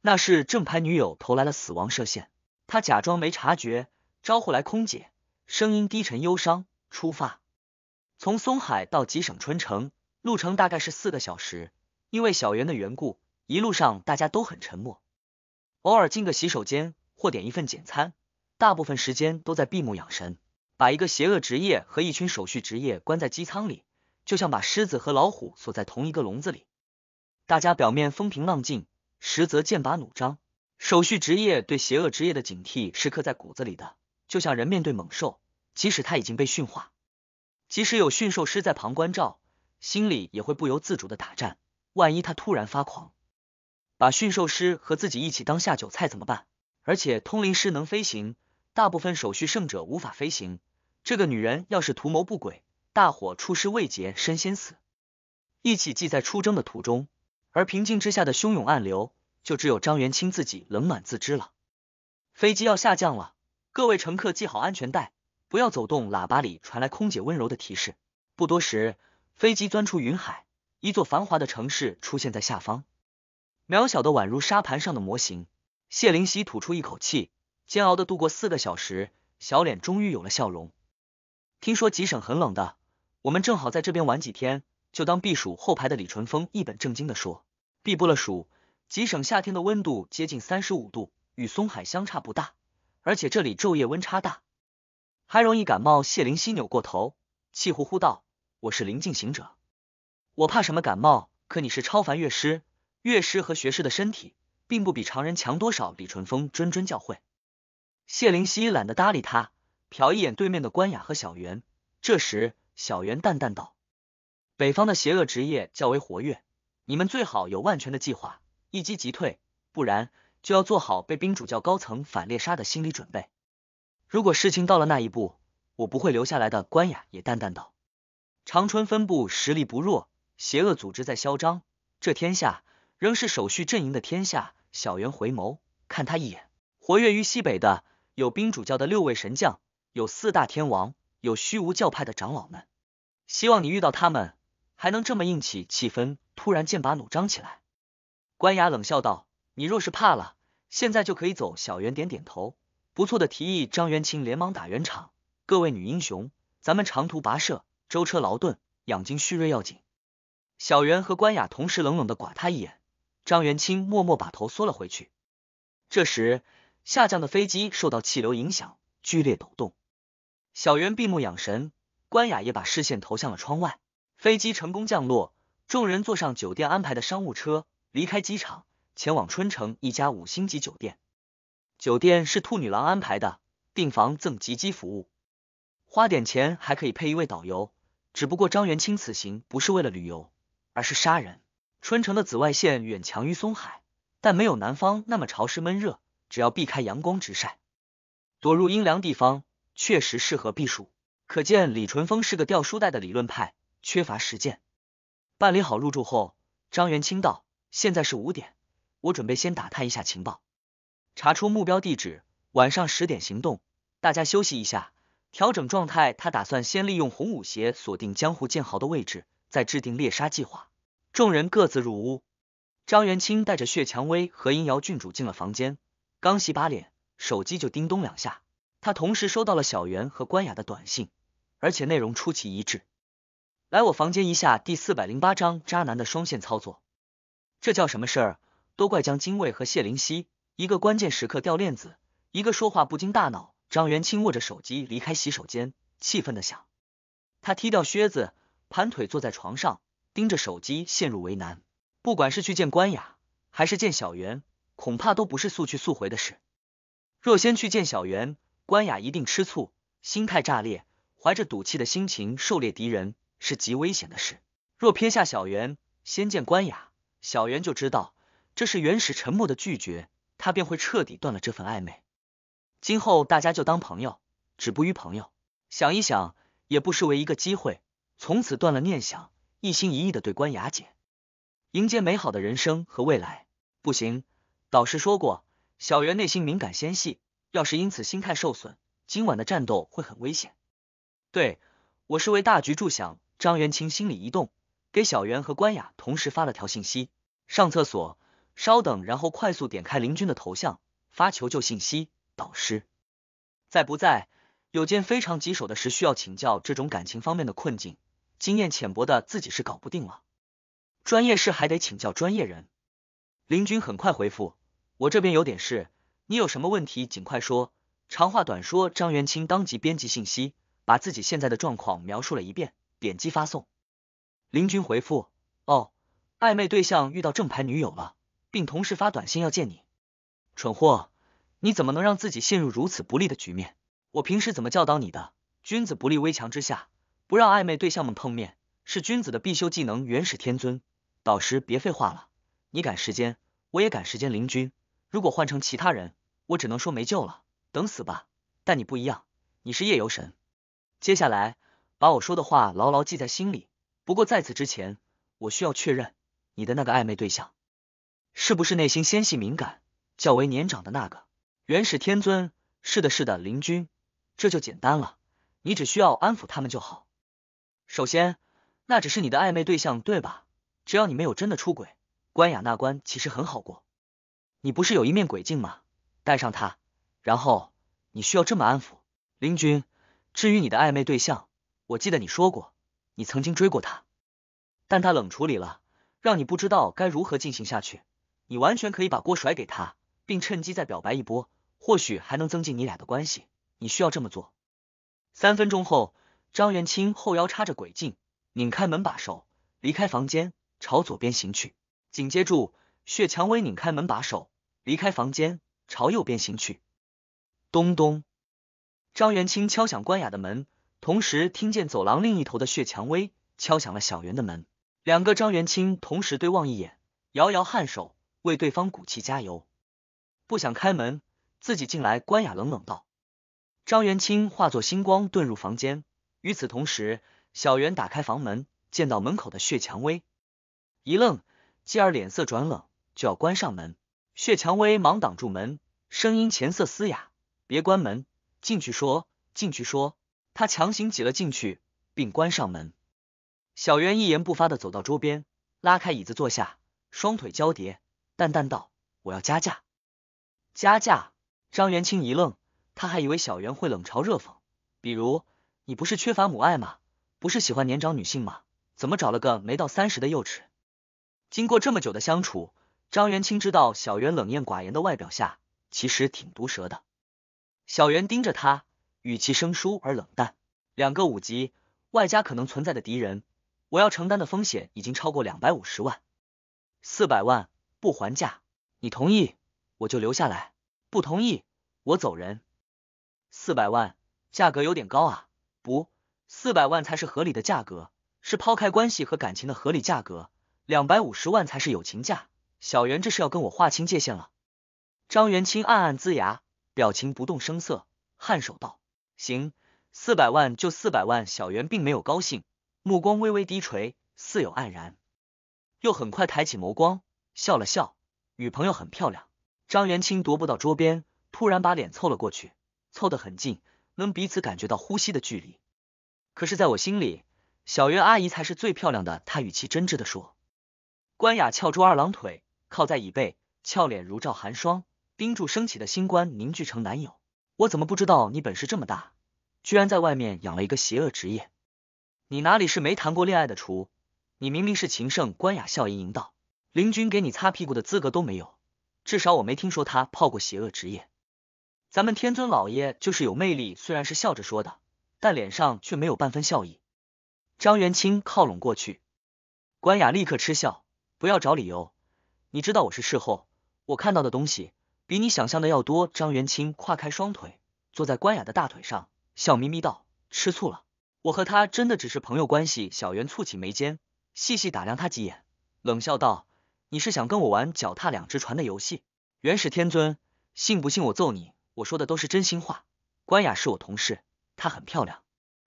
那是正牌女友投来了死亡射线。他假装没察觉，招呼来空姐，声音低沉忧伤。出发，从松海到吉省春城，路程大概是四个小时，因为小袁的缘故。一路上大家都很沉默，偶尔进个洗手间或点一份简餐，大部分时间都在闭目养神。把一个邪恶职业和一群守序职业关在机舱里，就像把狮子和老虎锁在同一个笼子里。大家表面风平浪静，实则剑拔弩张。守序职业对邪恶职业的警惕是刻在骨子里的，就像人面对猛兽，即使他已经被驯化，即使有驯兽师在旁关照，心里也会不由自主的打颤。万一他突然发狂。把驯兽师和自己一起当下酒菜怎么办？而且通灵师能飞行，大部分手续圣者无法飞行。这个女人要是图谋不轨，大伙出师未捷身先死。一起记在出征的途中，而平静之下的汹涌暗流，就只有张元清自己冷暖自知了。飞机要下降了，各位乘客系好安全带，不要走动。喇叭里传来空姐温柔的提示。不多时，飞机钻出云海，一座繁华的城市出现在下方。渺小的宛如沙盘上的模型，谢灵溪吐出一口气，煎熬的度过四个小时，小脸终于有了笑容。听说吉省很冷的，我们正好在这边玩几天，就当避暑。后排的李淳风一本正经的说：“避不了暑，吉省夏天的温度接近三十五度，与松海相差不大，而且这里昼夜温差大，还容易感冒。”谢灵溪扭过头，气呼呼道：“我是灵境行者，我怕什么感冒？可你是超凡乐师。”乐师和学士的身体并不比常人强多少。李淳风谆谆教诲，谢灵溪懒得搭理他，瞟一眼对面的关雅和小袁。这时，小袁淡淡道：“北方的邪恶职业较为活跃，你们最好有万全的计划，一击即退，不然就要做好被冰主教高层反猎杀的心理准备。如果事情到了那一步，我不会留下来的。”关雅也淡淡道：“长春分部实力不弱，邪恶组织在嚣张，这天下。”仍是守序阵营的天下。小袁回眸看他一眼。活跃于西北的有冰主教的六位神将，有四大天王，有虚无教派的长老们。希望你遇到他们还能这么硬气。气氛突然剑拔弩张起来。关雅冷笑道：“你若是怕了，现在就可以走。”小袁点点头，不错的提议。张元清连忙打圆场：“各位女英雄，咱们长途跋涉，舟车劳顿，养精蓄锐要紧。”小袁和关雅同时冷冷的剐他一眼。张元清默默把头缩了回去。这时，下降的飞机受到气流影响，剧烈抖动。小袁闭目养神，关雅也把视线投向了窗外。飞机成功降落，众人坐上酒店安排的商务车，离开机场，前往春城一家五星级酒店。酒店是兔女郎安排的，订房赠机机服务，花点钱还可以配一位导游。只不过张元清此行不是为了旅游，而是杀人。春城的紫外线远强于松海，但没有南方那么潮湿闷热。只要避开阳光直晒，躲入阴凉地方，确实适合避暑。可见李淳风是个吊书袋的理论派，缺乏实践。办理好入住后，张元清道：“现在是五点，我准备先打探一下情报，查出目标地址，晚上十点行动。大家休息一下，调整状态。”他打算先利用红舞鞋锁定江湖剑豪的位置，再制定猎杀计划。众人各自入屋，张元清带着血蔷薇和殷瑶郡主进了房间，刚洗把脸，手机就叮咚两下，他同时收到了小袁和关雅的短信，而且内容出奇一致：“来我房间一下。”第四百零八章渣男的双线操作，这叫什么事儿？都怪江精卫和谢灵溪，一个关键时刻掉链子，一个说话不经大脑。张元清握着手机离开洗手间，气愤的想：他踢掉靴子，盘腿坐在床上。盯着手机，陷入为难。不管是去见关雅，还是见小袁，恐怕都不是速去速回的事。若先去见小袁，关雅一定吃醋，心态炸裂，怀着赌气的心情狩猎敌人是极危险的事。若撇下小袁先见关雅，小袁就知道这是原始沉默的拒绝，他便会彻底断了这份暧昧。今后大家就当朋友，止步于朋友。想一想，也不失为一个机会，从此断了念想。一心一意的对关雅姐，迎接美好的人生和未来。不行，导师说过，小袁内心敏感纤细，要是因此心态受损，今晚的战斗会很危险。对我是为大局着想。张元清心里一动，给小袁和关雅同时发了条信息：上厕所，稍等。然后快速点开林军的头像，发求救信息：导师在不在？有件非常棘手的事需要请教。这种感情方面的困境。经验浅薄的自己是搞不定了，专业事还得请教专业人。林军很快回复：“我这边有点事，你有什么问题尽快说。”长话短说，张元清当即编辑信息，把自己现在的状况描述了一遍，点击发送。林军回复：“哦，暧昧对象遇到正牌女友了，并同时发短信要见你。蠢货，你怎么能让自己陷入如此不利的局面？我平时怎么教导你的？君子不立危墙之下。”不让暧昧对象们碰面，是君子的必修技能。元始天尊，导师，别废话了，你赶时间，我也赶时间。灵君，如果换成其他人，我只能说没救了，等死吧。但你不一样，你是夜游神。接下来，把我说的话牢牢记在心里。不过在此之前，我需要确认你的那个暧昧对象是不是内心纤细敏感、较为年长的那个。元始天尊，是的，是的，灵君，这就简单了，你只需要安抚他们就好。首先，那只是你的暧昧对象，对吧？只要你没有真的出轨，关雅那关其实很好过。你不是有一面鬼镜吗？带上它，然后你需要这么安抚林军。至于你的暧昧对象，我记得你说过你曾经追过他，但他冷处理了，让你不知道该如何进行下去。你完全可以把锅甩给他，并趁机再表白一波，或许还能增进你俩的关系。你需要这么做。三分钟后。张元清后腰插着鬼镜，拧开门把手，离开房间，朝左边行去。紧接住，薛蔷薇拧开门把手，离开房间，朝右边行去。咚咚，张元清敲响关雅的门，同时听见走廊另一头的薛蔷薇敲响了小袁的门。两个张元清同时对望一眼，摇摇颔首，为对方鼓气加油。不想开门，自己进来。关雅冷冷道：“张元清化作星光，遁入房间。”与此同时，小袁打开房门，见到门口的薛蔷薇，一愣，继而脸色转冷，就要关上门。薛蔷薇忙挡住门，声音前色嘶哑：“别关门，进去说，进去说。”他强行挤了进去，并关上门。小袁一言不发的走到桌边，拉开椅子坐下，双腿交叠，淡淡道：“我要加价。”加价。张元清一愣，他还以为小袁会冷嘲热讽，比如。你不是缺乏母爱吗？不是喜欢年长女性吗？怎么找了个没到三十的幼齿？经过这么久的相处，张元清知道小袁冷艳寡言的外表下其实挺毒舌的。小袁盯着他，语气生疏而冷淡。两个五级，外加可能存在的敌人，我要承担的风险已经超过两百五十万。四百万不还价，你同意我就留下来，不同意我走人。四百万，价格有点高啊。不，四百万才是合理的价格，是抛开关系和感情的合理价格。两百五十万才是友情价。小袁这是要跟我划清界限了。张元清暗暗呲牙，表情不动声色，颔首道：“行，四百万就四百万。”小袁并没有高兴，目光微微低垂，似有黯然，又很快抬起眸光，笑了笑。女朋友很漂亮。张元清踱步到桌边，突然把脸凑了过去，凑得很近。能彼此感觉到呼吸的距离，可是在我心里，小袁阿姨才是最漂亮的。她语气真挚的说。关雅翘住二郎腿，靠在椅背，俏脸如照寒霜，盯住升起的星官，凝聚成男友。我怎么不知道你本事这么大？居然在外面养了一个邪恶职业？你哪里是没谈过恋爱的厨？你明明是情圣。关雅笑盈盈道：“林君给你擦屁股的资格都没有，至少我没听说他泡过邪恶职业。”咱们天尊老爷就是有魅力，虽然是笑着说的，但脸上却没有半分笑意。张元清靠拢过去，关雅立刻嗤笑：“不要找理由，你知道我是事后，我看到的东西比你想象的要多。”张元清跨开双腿，坐在关雅的大腿上，笑眯眯道：“吃醋了？我和他真的只是朋友关系。”小袁蹙起眉间，细细打量他几眼，冷笑道：“你是想跟我玩脚踏两只船的游戏？”元始天尊，信不信我揍你？我说的都是真心话，关雅是我同事，她很漂亮，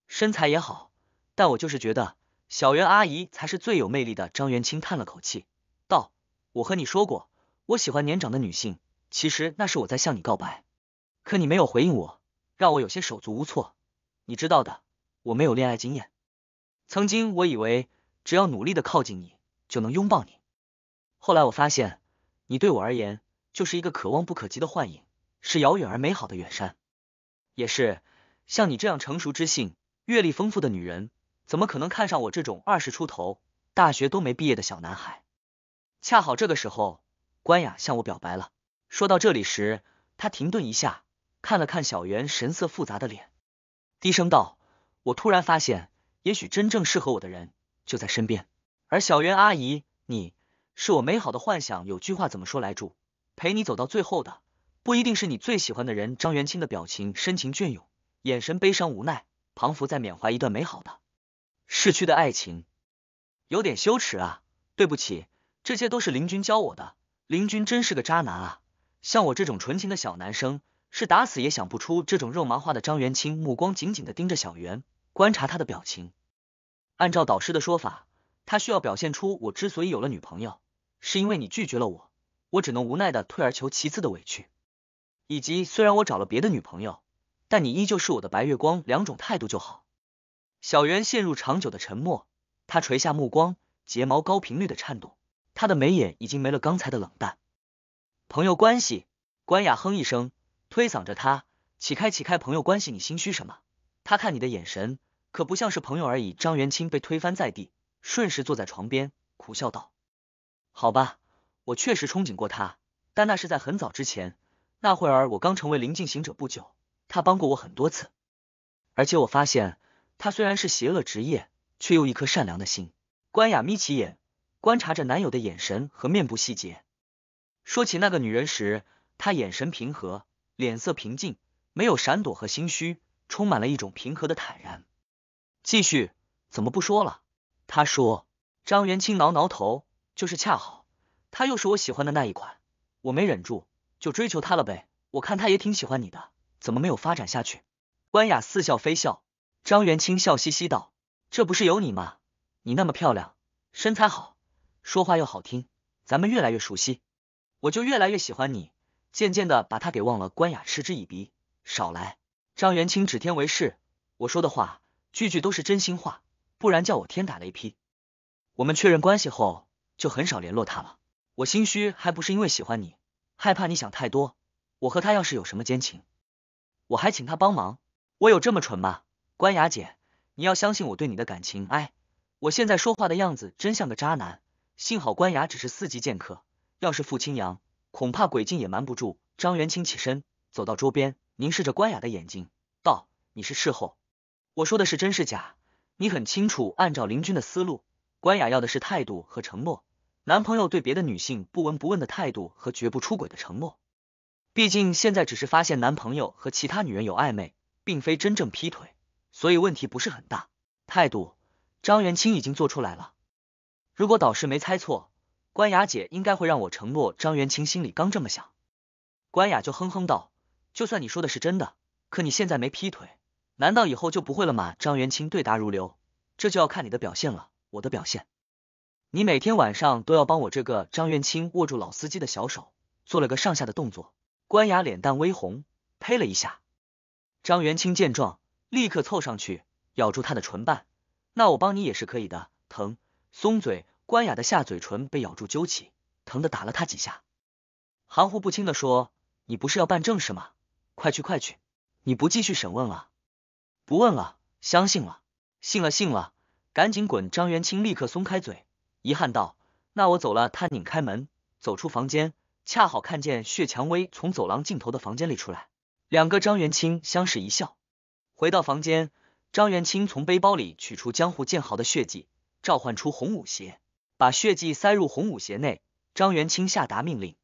身材也好，但我就是觉得小袁阿姨才是最有魅力的。张元清叹了口气，道：“我和你说过，我喜欢年长的女性，其实那是我在向你告白，可你没有回应我，让我有些手足无措。你知道的，我没有恋爱经验，曾经我以为只要努力的靠近你就能拥抱你，后来我发现，你对我而言就是一个可望不可及的幻影。”是遥远而美好的远山，也是像你这样成熟知性、阅历丰富的女人，怎么可能看上我这种二十出头、大学都没毕业的小男孩？恰好这个时候，关雅向我表白了。说到这里时，他停顿一下，看了看小袁神色复杂的脸，低声道：“我突然发现，也许真正适合我的人就在身边。而小袁阿姨，你是我美好的幻想。有句话怎么说来着？陪你走到最后的。”不一定是你最喜欢的人。张元清的表情深情隽永，眼神悲伤无奈。彷佛在缅怀一段美好的逝去的爱情，有点羞耻啊！对不起，这些都是林军教我的。林军真是个渣男啊！像我这种纯情的小男生，是打死也想不出这种肉麻话的。张元清目光紧紧的盯着小袁，观察他的表情。按照导师的说法，他需要表现出我之所以有了女朋友，是因为你拒绝了我，我只能无奈的退而求其次的委屈。以及虽然我找了别的女朋友，但你依旧是我的白月光，两种态度就好。小袁陷入长久的沉默，他垂下目光，睫毛高频率的颤动，他的眉眼已经没了刚才的冷淡。朋友关系，关雅哼一声，推搡着他，起开起开，朋友关系你心虚什么？他看你的眼神可不像是朋友而已。张元清被推翻在地，顺势坐在床边，苦笑道：“好吧，我确实憧憬过他，但那是在很早之前。”那会儿我刚成为灵境行者不久，他帮过我很多次，而且我发现他虽然是邪恶职业，却又一颗善良的心。关雅眯起眼，观察着男友的眼神和面部细节。说起那个女人时，她眼神平和，脸色平静，没有闪躲和心虚，充满了一种平和的坦然。继续，怎么不说了？他说。张元清挠挠头，就是恰好，她又是我喜欢的那一款，我没忍住。就追求他了呗，我看他也挺喜欢你的，怎么没有发展下去？关雅似笑非笑，张元清笑嘻嘻道：“这不是有你吗？你那么漂亮，身材好，说话又好听，咱们越来越熟悉，我就越来越喜欢你，渐渐的把他给忘了。”关雅嗤之以鼻：“少来！”张元清指天为誓：“我说的话句句都是真心话，不然叫我天打雷劈。”我们确认关系后，就很少联络他了。我心虚还不是因为喜欢你。害怕你想太多，我和他要是有什么奸情，我还请他帮忙，我有这么蠢吗？关雅姐，你要相信我对你的感情。哎，我现在说话的样子真像个渣男，幸好关雅只是四级剑客，要是傅清扬，恐怕鬼镜也瞒不住。张元清起身走到桌边，凝视着关雅的眼睛，道：“你是事后，我说的是真是假，你很清楚。按照林军的思路，关雅要的是态度和承诺。”男朋友对别的女性不闻不问的态度和绝不出轨的承诺，毕竟现在只是发现男朋友和其他女人有暧昧，并非真正劈腿，所以问题不是很大。态度，张元清已经做出来了。如果导师没猜错，关雅姐应该会让我承诺。张元清心里刚这么想，关雅就哼哼道：“就算你说的是真的，可你现在没劈腿，难道以后就不会了吗？”张元清对答如流，这就要看你的表现了，我的表现。你每天晚上都要帮我这个张元清握住老司机的小手，做了个上下的动作。关雅脸蛋微红，呸了一下。张元清见状，立刻凑上去咬住他的唇瓣。那我帮你也是可以的，疼，松嘴。关雅的下嘴唇被咬住揪起，疼的打了他几下，含糊不清的说：“你不是要办正事吗？快去快去，你不继续审问了，不问了，相信了，信了信了，赶紧滚！”张元清立刻松开嘴。遗憾道：“那我走了。”他拧开门，走出房间，恰好看见血蔷薇从走廊尽头的房间里出来。两个张元清相视一笑，回到房间。张元清从背包里取出江湖剑豪的血迹，召唤出红舞鞋，把血迹塞入红舞鞋内。张元清下达命令：“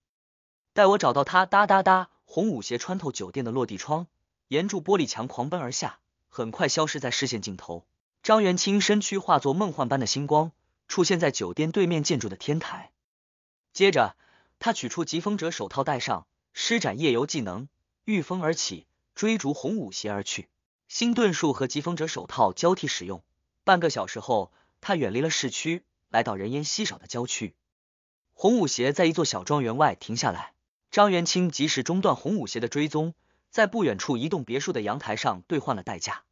待我找到他！”哒哒哒，红舞鞋穿透酒店的落地窗，沿住玻璃墙狂奔而下，很快消失在视线尽头。张元清身躯化作梦幻般的星光。出现在酒店对面建筑的天台，接着他取出疾风者手套戴上，施展夜游技能，御风而起，追逐红舞鞋而去。星遁术和疾风者手套交替使用，半个小时后，他远离了市区，来到人烟稀少的郊区。红舞鞋在一座小庄园外停下来，张元清及时中断红舞鞋的追踪，在不远处一栋别墅的阳台上兑换了代价，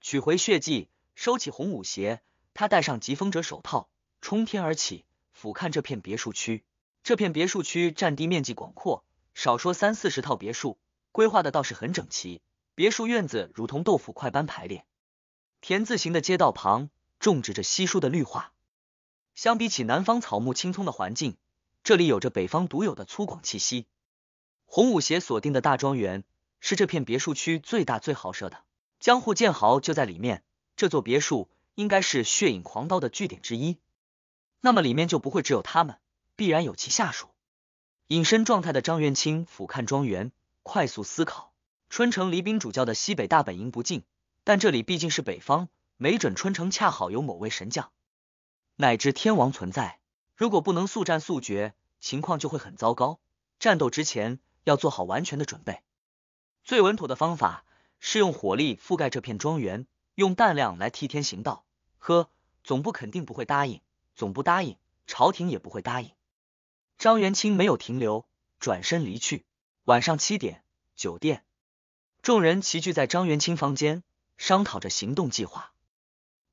取回血迹，收起红舞鞋。他戴上疾风者手套，冲天而起，俯瞰这片别墅区。这片别墅区占地面积广阔，少说三四十套别墅，规划的倒是很整齐。别墅院子如同豆腐块般排列，田字形的街道旁种植着稀疏的绿化。相比起南方草木青葱的环境，这里有着北方独有的粗犷气息。洪武协锁定的大庄园是这片别墅区最大最豪奢的，江户建豪就在里面。这座别墅。应该是血影狂刀的据点之一，那么里面就不会只有他们，必然有其下属。隐身状态的张元清俯瞰庄园，快速思考：春城离冰主教的西北大本营不近，但这里毕竟是北方，没准春城恰好有某位神将乃至天王存在。如果不能速战速决，情况就会很糟糕。战斗之前要做好完全的准备，最稳妥的方法是用火力覆盖这片庄园，用弹量来替天行道。哥，总部肯定不会答应，总部答应，朝廷也不会答应。张元清没有停留，转身离去。晚上七点，酒店，众人齐聚在张元清房间，商讨着行动计划。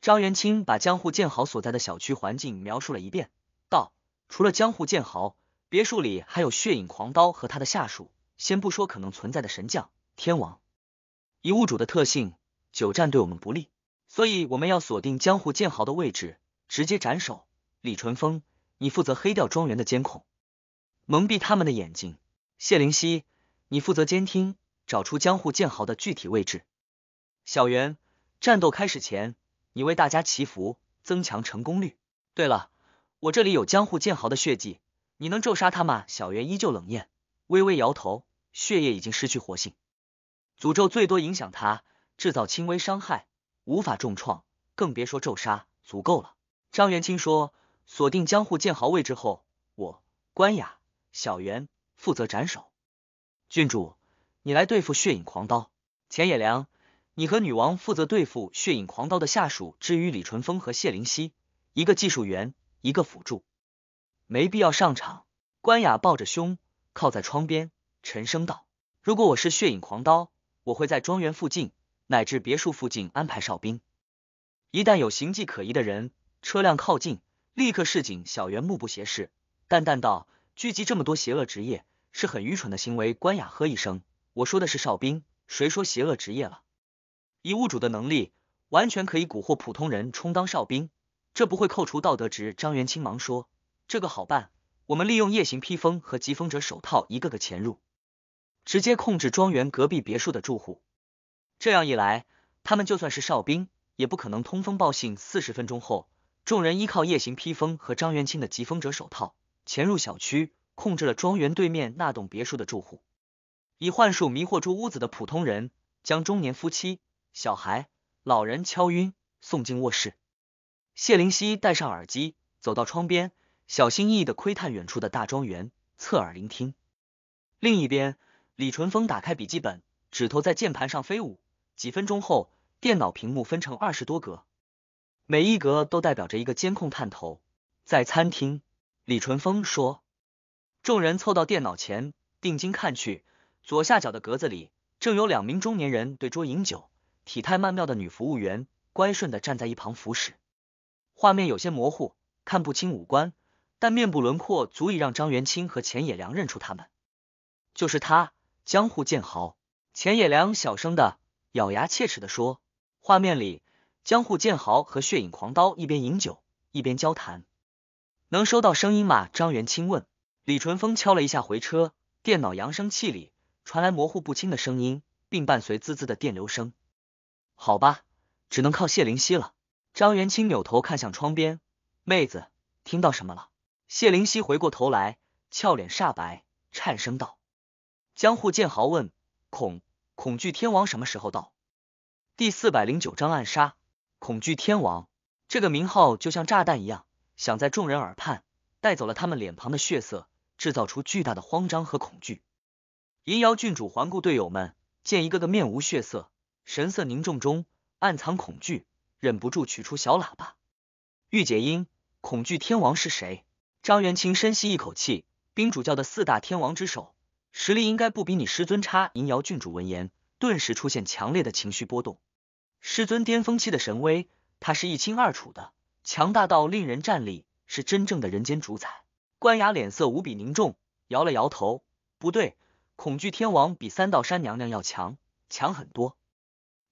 张元清把江户剑豪所在的小区环境描述了一遍，道：“除了江户剑豪，别墅里还有血影狂刀和他的下属。先不说可能存在的神将、天王，以物主的特性，久战对我们不利。”所以我们要锁定江户剑豪的位置，直接斩首。李淳风，你负责黑掉庄园的监控，蒙蔽他们的眼睛。谢灵犀，你负责监听，找出江户剑豪的具体位置。小袁，战斗开始前，你为大家祈福，增强成功率。对了，我这里有江户剑豪的血迹，你能咒杀他吗？小袁依旧冷艳，微微摇头，血液已经失去活性，诅咒最多影响他，制造轻微伤害。无法重创，更别说咒杀，足够了。张元清说：“锁定江户剑豪位置后，我关雅、小袁负责斩首，郡主你来对付血影狂刀，钱野良，你和女王负责对付血影狂刀的下属。至于李淳风和谢灵溪，一个技术员，一个辅助，没必要上场。”关雅抱着胸，靠在窗边，沉声道：“如果我是血影狂刀，我会在庄园附近。”乃至别墅附近安排哨兵，一旦有形迹可疑的人、车辆靠近，立刻示警。小袁目不斜视，淡淡道：“聚集这么多邪恶职业是很愚蠢的行为。”关雅呵一声：“我说的是哨兵，谁说邪恶职业了？以物主的能力，完全可以蛊惑普通人充当哨兵，这不会扣除道德值。”张元清忙说：“这个好办，我们利用夜行披风和疾风者手套，一个个潜入，直接控制庄园隔壁别墅的住户。”这样一来，他们就算是哨兵，也不可能通风报信。四十分钟后，众人依靠夜行披风和张元清的疾风者手套潜入小区，控制了庄园对面那栋别墅的住户，以幻术迷惑住屋子的普通人，将中年夫妻、小孩、老人敲晕，送进卧室。谢灵溪戴上耳机，走到窗边，小心翼翼的窥探远处的大庄园，侧耳聆听。另一边，李淳风打开笔记本，指头在键盘上飞舞。几分钟后，电脑屏幕分成二十多格，每一格都代表着一个监控探头。在餐厅，李淳风说：“众人凑到电脑前，定睛看去，左下角的格子里正有两名中年人对桌饮酒，体态曼妙的女服务员乖顺的站在一旁服侍。画面有些模糊，看不清五官，但面部轮廓足以让张元清和钱野良认出他们。就是他，江户建豪钱野良。”小声的。咬牙切齿的说。画面里，江户剑豪和血影狂刀一边饮酒一边交谈。能收到声音吗？张元清问。李淳风敲了一下回车，电脑扬声器里传来模糊不清的声音，并伴随滋滋的电流声。好吧，只能靠谢灵溪了。张元清扭头看向窗边，妹子，听到什么了？谢灵溪回过头来，俏脸煞白，颤声道。江户剑豪问，恐。恐惧天王什么时候到？第四百零九章暗杀。恐惧天王这个名号就像炸弹一样，响在众人耳畔，带走了他们脸庞的血色，制造出巨大的慌张和恐惧。银瑶郡主环顾队友们，见一个个面无血色，神色凝重中暗藏恐惧，忍不住取出小喇叭，御姐音：“恐惧天王是谁？”张元清深吸一口气，冰主教的四大天王之首。实力应该不比你师尊差。银瑶郡主闻言，顿时出现强烈的情绪波动。师尊巅峰期的神威，他是一清二楚的，强大到令人战栗，是真正的人间主宰。关雅脸色无比凝重，摇了摇头。不对，恐惧天王比三道山娘娘要强，强很多。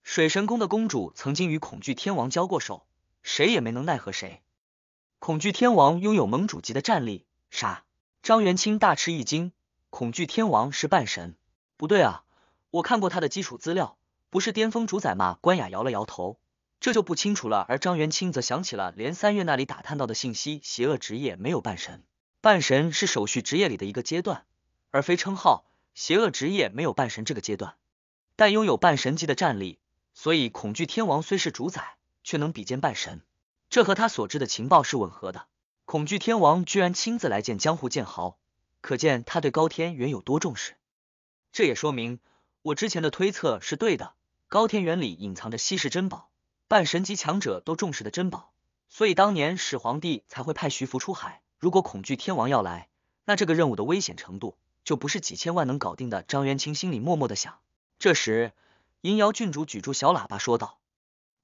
水神宫的公主曾经与恐惧天王交过手，谁也没能奈何谁。恐惧天王拥有盟主级的战力。杀！”张元清大吃一惊。恐惧天王是半神？不对啊，我看过他的基础资料，不是巅峰主宰吗？关雅摇了摇头，这就不清楚了。而张元清则想起了连三月那里打探到的信息：邪恶职业没有半神，半神是手续职业里的一个阶段，而非称号。邪恶职业没有半神这个阶段，但拥有半神级的战力，所以恐惧天王虽是主宰，却能比肩半神。这和他所知的情报是吻合的。恐惧天王居然亲自来见江湖剑豪。可见他对高天元有多重视，这也说明我之前的推测是对的。高天元里隐藏着稀世珍宝，半神级强者都重视的珍宝，所以当年始皇帝才会派徐福出海。如果恐惧天王要来，那这个任务的危险程度就不是几千万能搞定的。张元清心里默默的想。这时，银瑶郡主举住小喇叭说道：“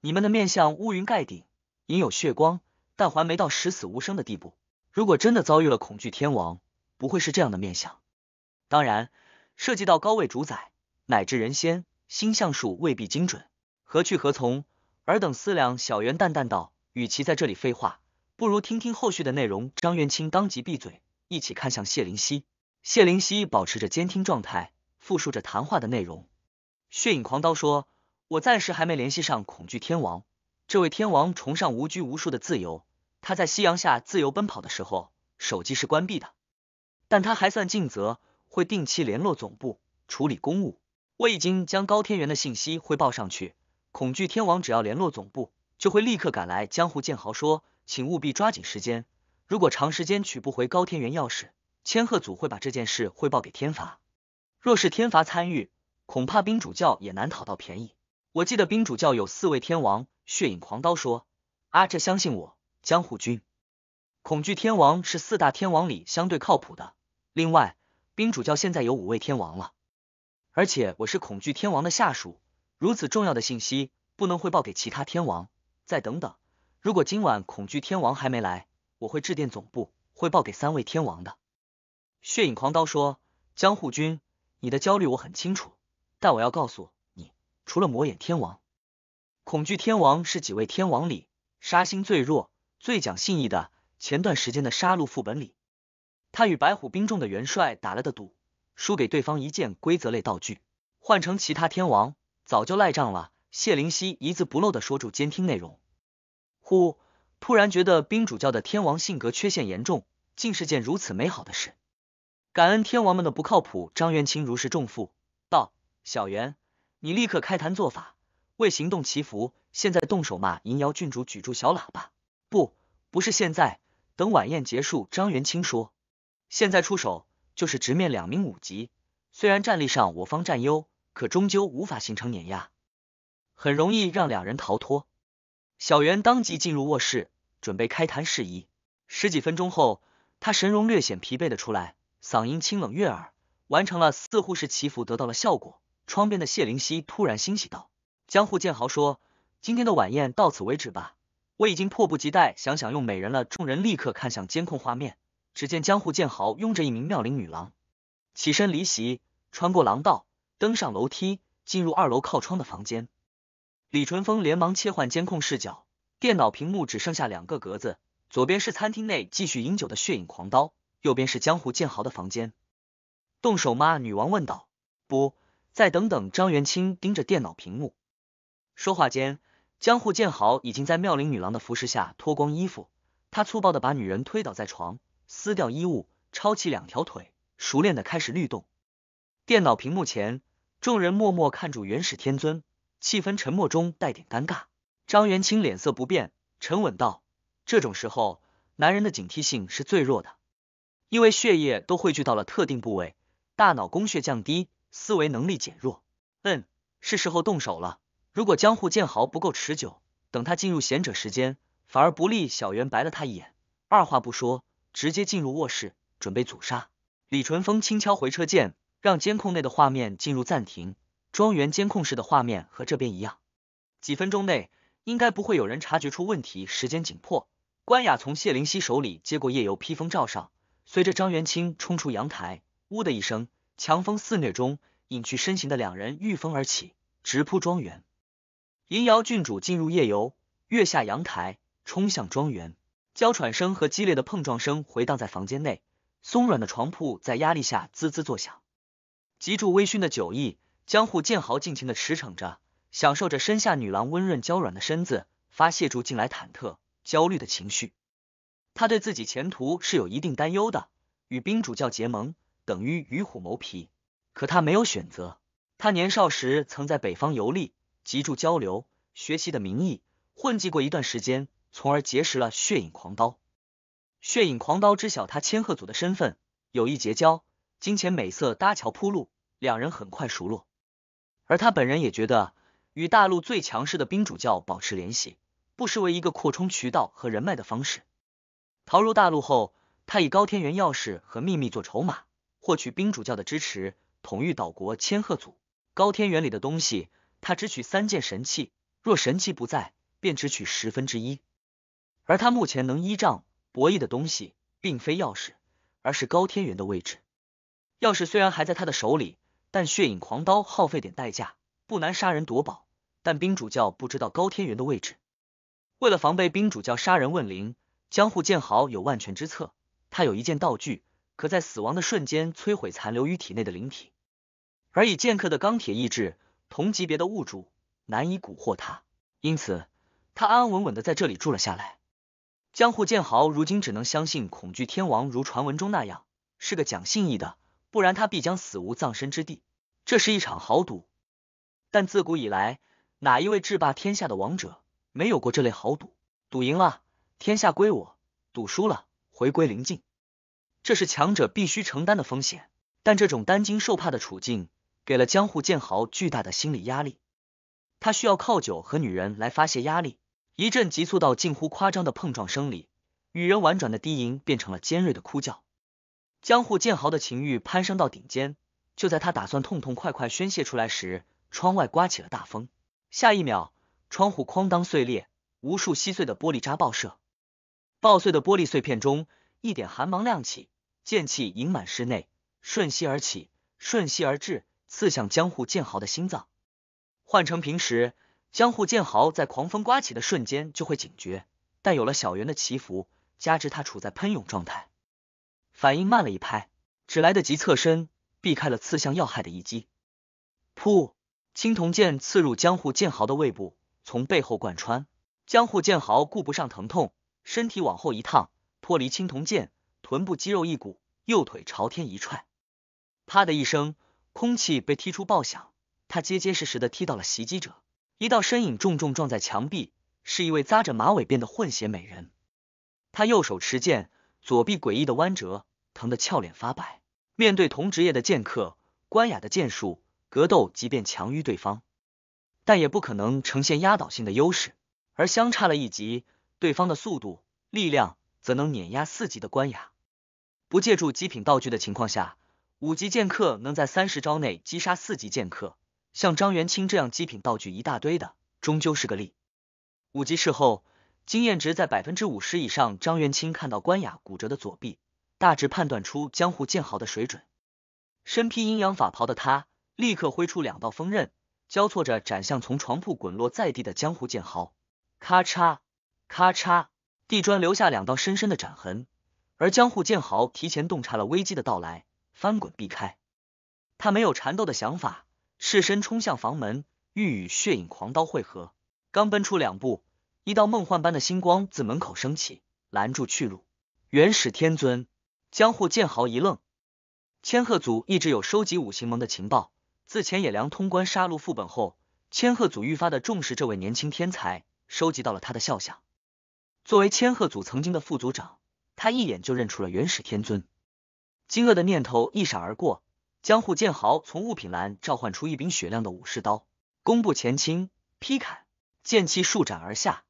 你们的面相乌云盖顶，隐有血光，但还没到十死无生的地步。如果真的遭遇了恐惧天王。”不会是这样的面相。当然，涉及到高位主宰乃至人仙，星象术未必精准。何去何从？尔等思量。小袁淡淡道：“与其在这里废话，不如听听后续的内容。”张元清当即闭嘴，一起看向谢灵溪。谢灵溪保持着监听状态，复述着谈话的内容。血影狂刀说：“我暂时还没联系上恐惧天王。这位天王崇尚无拘无束的自由，他在夕阳下自由奔跑的时候，手机是关闭的。”但他还算尽责，会定期联络总部处理公务。我已经将高天元的信息汇报上去。恐惧天王只要联络总部，就会立刻赶来。江湖剑豪说，请务必抓紧时间。如果长时间取不回高天元钥匙，千鹤组会把这件事汇报给天罚。若是天罚参与，恐怕冰主教也难讨到便宜。我记得冰主教有四位天王，血影狂刀说啊，这相信我，江湖君。恐惧天王是四大天王里相对靠谱的。另外，冰主教现在有五位天王了，而且我是恐惧天王的下属，如此重要的信息不能汇报给其他天王。再等等，如果今晚恐惧天王还没来，我会致电总部汇报给三位天王的。血影狂刀说：“江户君，你的焦虑我很清楚，但我要告诉你，除了魔眼天王，恐惧天王是几位天王里杀心最弱、最讲信义的。前段时间的杀戮副本里。”他与白虎兵众的元帅打了的赌，输给对方一件规则类道具。换成其他天王，早就赖账了。谢灵溪一字不漏的说住监听内容。呼，突然觉得冰主教的天王性格缺陷严重，竟是件如此美好的事。感恩天王们的不靠谱，张元清如释重负道：“小袁，你立刻开坛做法，为行动祈福。现在动手骂银瑶郡主，举住小喇叭。不，不是现在，等晚宴结束。”张元清说。现在出手就是直面两名五级，虽然战力上我方占优，可终究无法形成碾压，很容易让两人逃脱。小袁当即进入卧室，准备开坛事宜。十几分钟后，他神容略显疲惫的出来，嗓音清冷悦耳，完成了似乎是祈福得到了效果。窗边的谢灵溪突然欣喜道：“江户剑豪说，今天的晚宴到此为止吧，我已经迫不及待想想用美人了。”众人立刻看向监控画面。只见江户剑豪拥着一名妙龄女郎，起身离席，穿过廊道，登上楼梯，进入二楼靠窗的房间。李淳风连忙切换监控视角，电脑屏幕只剩下两个格子，左边是餐厅内继续饮酒的血影狂刀，右边是江户剑豪的房间。动手吗？女王问道。不，再等等。张元清盯着电脑屏幕，说话间，江户剑豪已经在妙龄女郎的服侍下脱光衣服，他粗暴的把女人推倒在床。撕掉衣物，抄起两条腿，熟练的开始律动。电脑屏幕前，众人默默看住元始天尊，气氛沉默中带点尴尬。张元清脸色不变，沉稳道：“这种时候，男人的警惕性是最弱的，因为血液都汇聚到了特定部位，大脑供血降低，思维能力减弱。”嗯，是时候动手了。如果江户剑豪不够持久，等他进入贤者时间，反而不利。小袁白了他一眼，二话不说。直接进入卧室，准备阻杀。李淳风轻敲回车键，让监控内的画面进入暂停。庄园监控室的画面和这边一样。几分钟内，应该不会有人察觉出问题。时间紧迫，关雅从谢灵溪手里接过夜游披风，罩上。随着张元清冲出阳台，呜的一声，强风肆虐中，隐去身形的两人御风而起，直扑庄园。银瑶郡主进入夜游，跃下阳台，冲向庄园。娇喘声和激烈的碰撞声回荡在房间内，松软的床铺在压力下滋滋作响。极柱微醺的酒意，江户剑豪尽情的驰骋着，享受着身下女郎温润娇软的身子，发泄住近来忐忑焦虑的情绪。他对自己前途是有一定担忧的，与冰主教结盟等于与虎谋皮，可他没有选择。他年少时曾在北方游历，极柱交流学习的名义混迹过一段时间。从而结识了血影狂刀。血影狂刀知晓他千鹤组的身份，有意结交，金钱美色搭桥铺路，两人很快熟络。而他本人也觉得与大陆最强势的冰主教保持联系，不失为一个扩充渠道和人脉的方式。逃入大陆后，他以高天元钥匙和秘密做筹码，获取冰主教的支持，统御岛国千鹤组。高天元里的东西，他只取三件神器，若神器不在，便只取十分之一。而他目前能依仗博弈的东西，并非钥匙，而是高天元的位置。钥匙虽然还在他的手里，但血影狂刀耗费点代价不难杀人夺宝。但冰主教不知道高天元的位置，为了防备冰主教杀人问灵，江户剑豪有万全之策。他有一件道具，可在死亡的瞬间摧毁残留于体内的灵体。而以剑客的钢铁意志，同级别的物主难以蛊惑他，因此他安安稳稳的在这里住了下来。江户剑豪如今只能相信，恐惧天王如传闻中那样是个讲信义的，不然他必将死无葬身之地。这是一场豪赌，但自古以来，哪一位制霸天下的王者没有过这类豪赌？赌赢了，天下归我；赌输了，回归灵境。这是强者必须承担的风险，但这种担惊受怕的处境，给了江户剑豪巨大的心理压力。他需要靠酒和女人来发泄压力。一阵急促到近乎夸张的碰撞声里，女人婉转的低吟变成了尖锐的哭叫。江户剑豪的情欲攀升到顶尖，就在他打算痛痛快快宣泄出来时，窗外刮起了大风。下一秒，窗户哐当碎裂，无数稀碎的玻璃渣爆射。爆碎的玻璃碎片中，一点寒芒亮起，剑气盈满室内，瞬息而起，瞬息而至，刺向江户剑豪的心脏。换成平时。江户剑豪在狂风刮起的瞬间就会警觉，但有了小圆的祈福，加之他处在喷涌状态，反应慢了一拍，只来得及侧身避开了刺向要害的一击。噗，青铜剑刺入江户剑豪的胃部，从背后贯穿。江户剑豪顾不上疼痛，身体往后一踏，脱离青铜剑，臀部肌肉一鼓，右腿朝天一踹，啪的一声，空气被踢出爆响，他结结实实的踢到了袭击者。一道身影重重撞在墙壁，是一位扎着马尾辫的混血美人。她右手持剑，左臂诡异的弯折，疼得俏脸发白。面对同职业的剑客，关雅的剑术格斗即便强于对方，但也不可能呈现压倒性的优势。而相差了一级，对方的速度、力量则能碾压四级的关雅。不借助极品道具的情况下，五级剑客能在三十招内击杀四级剑客。像张元清这样极品道具一大堆的，终究是个例。五级事后，经验值在百分之五十以上。张元清看到关雅骨折的左臂，大致判断出江湖剑豪的水准。身披阴阳法袍的他，立刻挥出两道锋刃，交错着斩向从床铺滚落在地的江湖剑豪。咔嚓，咔嚓，地砖留下两道深深的斩痕。而江户剑豪提前洞察了危机的到来，翻滚避开。他没有缠斗的想法。赤身冲向房门，欲与血影狂刀汇合。刚奔出两步，一道梦幻般的星光自门口升起，拦住去路。元始天尊，江户剑豪一愣。千鹤组一直有收集五行盟的情报，自浅野良通关杀戮副本后，千鹤组愈发的重视这位年轻天才，收集到了他的肖像。作为千鹤组曾经的副组长，他一眼就认出了元始天尊，惊愕的念头一闪而过。江户剑豪从物品栏召唤出一柄雪亮的武士刀，弓步前倾，劈砍，剑气数斩而下。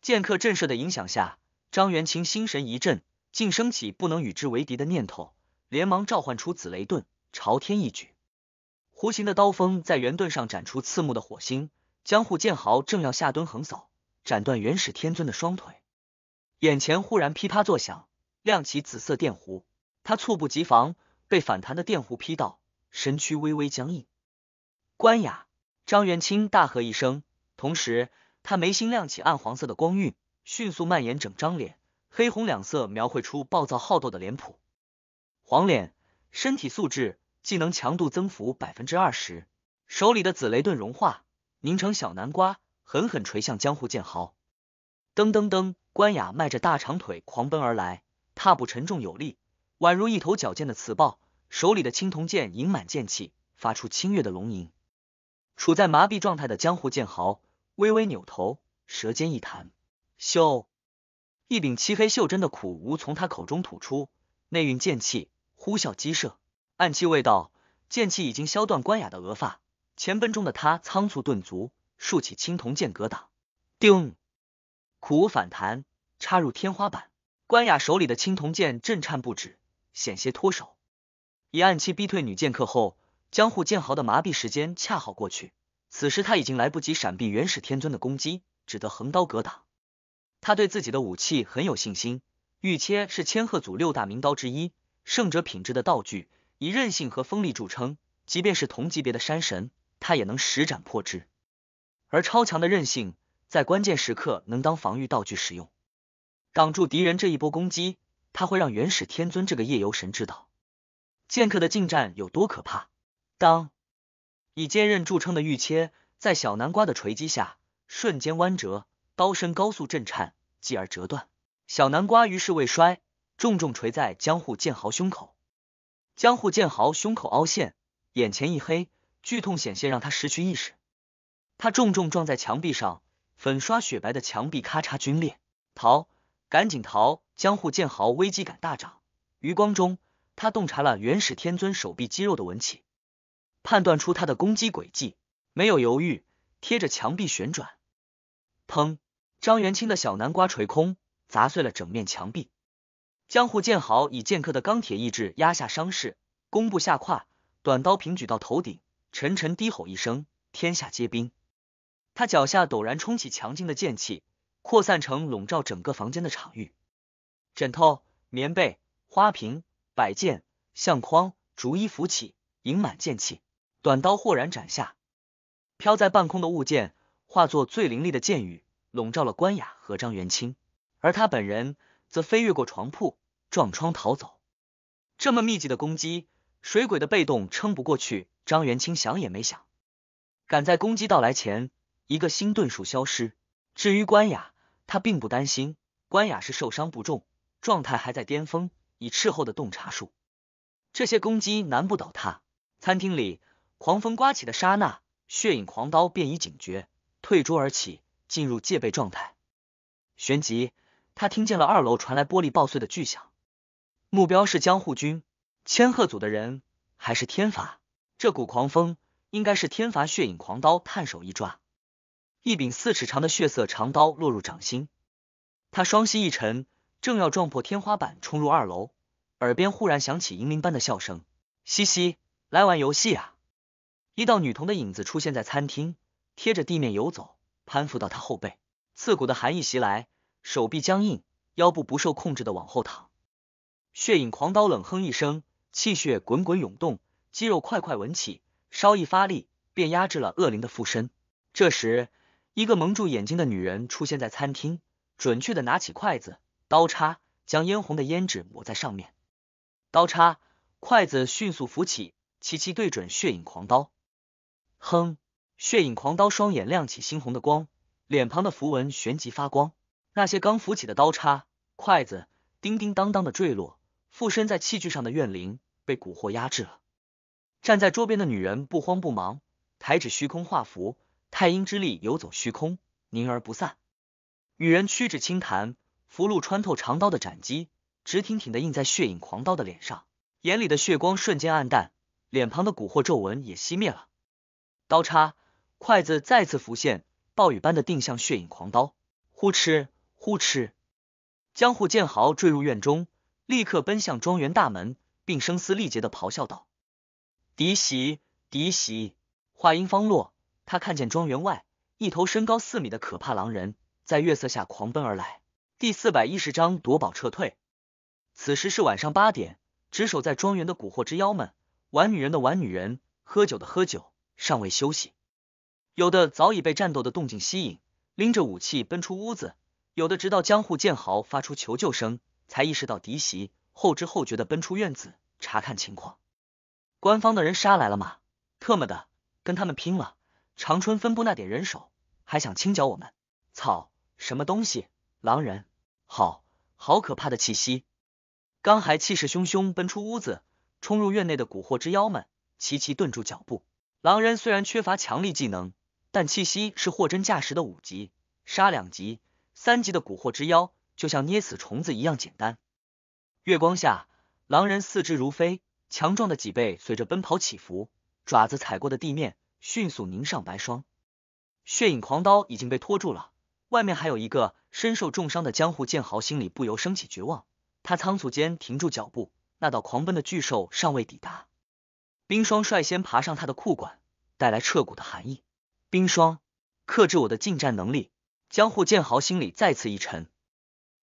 剑客震慑的影响下，张元清心神一震，竟升起不能与之为敌的念头，连忙召唤出紫雷盾，朝天一举。弧形的刀锋在圆盾上斩出刺目的火星。江户剑豪正要下蹲横扫，斩断元始天尊的双腿，眼前忽然噼啪作响，亮起紫色电弧，他猝不及防。被反弹的电弧劈到，身躯微微僵硬。关雅、张元清大喝一声，同时他眉心亮起暗黄色的光晕，迅速蔓延整张脸，黑红两色描绘出暴躁好斗的脸谱。黄脸，身体素质、技能强度增幅百分之二十。手里的紫雷盾融化，凝成小南瓜，狠狠锤向江湖剑豪。噔噔噔，关雅迈着大长腿狂奔而来，踏步沉重有力。宛如一头矫健的雌豹，手里的青铜剑盈满剑气，发出清越的龙吟。处在麻痹状态的江湖剑豪微微扭头，舌尖一弹，咻！一柄漆黑袖针的苦无从他口中吐出，内蕴剑气，呼啸激射。暗器未到，剑气已经削断关雅的额发。前奔中的他仓促顿足，竖起青铜剑格挡。叮！苦无反弹，插入天花板。关雅手里的青铜剑震颤不止。险些脱手，以暗器逼退女剑客后，江户剑豪的麻痹时间恰好过去。此时他已经来不及闪避元始天尊的攻击，只得横刀格挡。他对自己的武器很有信心，玉切是千鹤组六大名刀之一，圣者品质的道具，以韧性和锋利著称。即便是同级别的山神，他也能施展破之。而超强的韧性在关键时刻能当防御道具使用，挡住敌人这一波攻击。他会让元始天尊这个夜游神知道剑客的近战有多可怕。当以坚韧著称的玉切在小南瓜的锤击下瞬间弯折，刀身高速震颤，继而折断。小南瓜于是未摔，重重锤在江户剑豪胸口。江户剑豪胸口凹陷，眼前一黑，剧痛显现让他失去意识。他重重撞在墙壁上，粉刷雪白的墙壁咔嚓皲裂。逃！赶紧逃！江户剑豪危机感大涨。余光中，他洞察了元始天尊手臂肌肉的纹起，判断出他的攻击轨迹，没有犹豫，贴着墙壁旋转。砰！张元清的小南瓜锤空，砸碎了整面墙壁。江户剑豪以剑客的钢铁意志压下伤势，弓步下胯，短刀平举到头顶，沉沉低吼一声：“天下皆兵！”他脚下陡然冲起强劲的剑气。扩散成笼罩整个房间的场域，枕头、棉被、花瓶、摆件、相框逐一浮起，盈满剑气。短刀豁然斩下，飘在半空的物件化作最凌厉的剑雨，笼罩了关雅和张元清，而他本人则飞越过床铺，撞窗逃走。这么密集的攻击，水鬼的被动撑不过去。张元清想也没想，赶在攻击到来前，一个新遁术消失。至于关雅。他并不担心关雅是受伤不重，状态还在巅峰，以斥候的洞察术，这些攻击难不倒他。餐厅里狂风刮起的刹那，血影狂刀便已警觉，退桌而起，进入戒备状态。旋即，他听见了二楼传来玻璃爆碎的巨响，目标是江户军千鹤组的人，还是天罚？这股狂风应该是天罚血影狂刀探手一抓。一柄四尺长的血色长刀落入掌心，他双膝一沉，正要撞破天花板冲入二楼，耳边忽然响起银铃般的笑声：“嘻嘻，来玩游戏啊！”一道女童的影子出现在餐厅，贴着地面游走，攀附到他后背。刺骨的寒意袭来，手臂僵硬，腰部不受控制的往后躺。血影狂刀冷哼一声，气血滚滚涌动，肌肉快快纹起，稍一发力便压制了恶灵的附身。这时。一个蒙住眼睛的女人出现在餐厅，准确的拿起筷子、刀叉，将嫣红的胭脂抹在上面。刀叉、筷子迅速浮起，齐齐对准血影狂刀。哼，血影狂刀双眼亮起猩红的光，脸庞的符文旋即发光。那些刚浮起的刀叉、筷子叮叮当当的坠落，附身在器具上的怨灵被蛊惑压制了。站在桌边的女人不慌不忙，抬指虚空画符。太阴之力游走虚空，凝而不散。女人屈指轻弹，符箓穿透长刀的斩击，直挺挺的印在血影狂刀的脸上，眼里的血光瞬间暗淡，脸庞的蛊惑皱纹也熄灭了。刀叉、筷子再次浮现，暴雨般的定向血影狂刀，呼哧呼哧。江户剑豪坠入院中，立刻奔向庄园大门，并声嘶力竭的咆哮道：“敌袭！敌袭！”话音方落。他看见庄园外一头身高四米的可怕狼人在月色下狂奔而来。第四百一十章夺宝撤退。此时是晚上八点，值守在庄园的蛊惑之妖们，玩女人的玩女人，喝酒的喝酒，尚未休息。有的早已被战斗的动静吸引，拎着武器奔出屋子；有的直到江户剑豪发出求救声，才意识到敌袭，后知后觉的奔出院子查看情况。官方的人杀来了吗？特么的，跟他们拼了！长春分部那点人手，还想清剿我们？操！什么东西？狼人，好好可怕的气息！刚还气势汹汹奔出屋子，冲入院内的蛊惑之妖们齐齐顿住脚步。狼人虽然缺乏强力技能，但气息是货真价实的五级，杀两级、三级的蛊惑之妖，就像捏死虫子一样简单。月光下，狼人四肢如飞，强壮的脊背随着奔跑起伏，爪子踩过的地面。迅速凝上白霜，血影狂刀已经被拖住了。外面还有一个身受重伤的江户剑豪，心里不由升起绝望。他仓促间停住脚步，那道狂奔的巨兽尚未抵达。冰霜率先爬上他的裤管，带来彻骨的寒意。冰霜克制我的近战能力。江户剑豪心里再次一沉，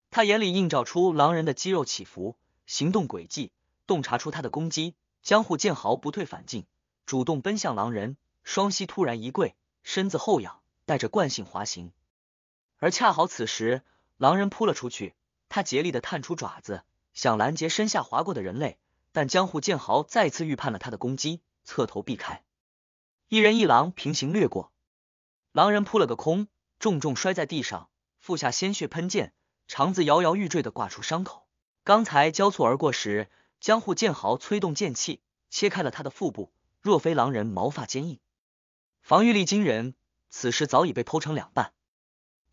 他眼里映照出狼人的肌肉起伏、行动轨迹，洞察出他的攻击。江户剑豪不退反进，主动奔向狼人。双膝突然一跪，身子后仰，带着惯性滑行。而恰好此时，狼人扑了出去，他竭力的探出爪子，想拦截身下滑过的人类。但江户剑豪再次预判了他的攻击，侧头避开。一人一狼平行掠过，狼人扑了个空，重重摔在地上，腹下鲜血喷溅，肠子摇摇欲坠的挂出伤口。刚才交错而过时，江户剑豪催动剑气，切开了他的腹部。若非狼人毛发坚硬，防御力惊人，此时早已被剖成两半。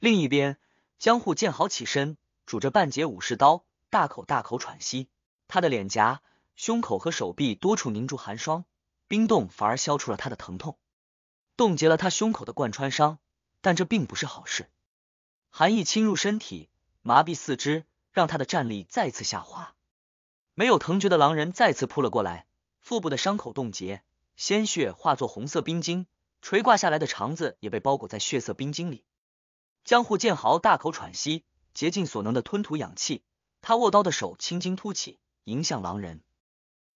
另一边，江户见好起身，拄着半截武士刀，大口大口喘息。他的脸颊、胸口和手臂多处凝住寒霜，冰冻反而消除了他的疼痛，冻结了他胸口的贯穿伤。但这并不是好事，寒意侵入身体，麻痹四肢，让他的战力再次下滑。没有疼觉的狼人再次扑了过来，腹部的伤口冻结，鲜血化作红色冰晶。垂挂下来的肠子也被包裹在血色冰晶里。江户剑豪大口喘息，竭尽所能的吞吐氧气。他握刀的手青筋凸起，迎向狼人。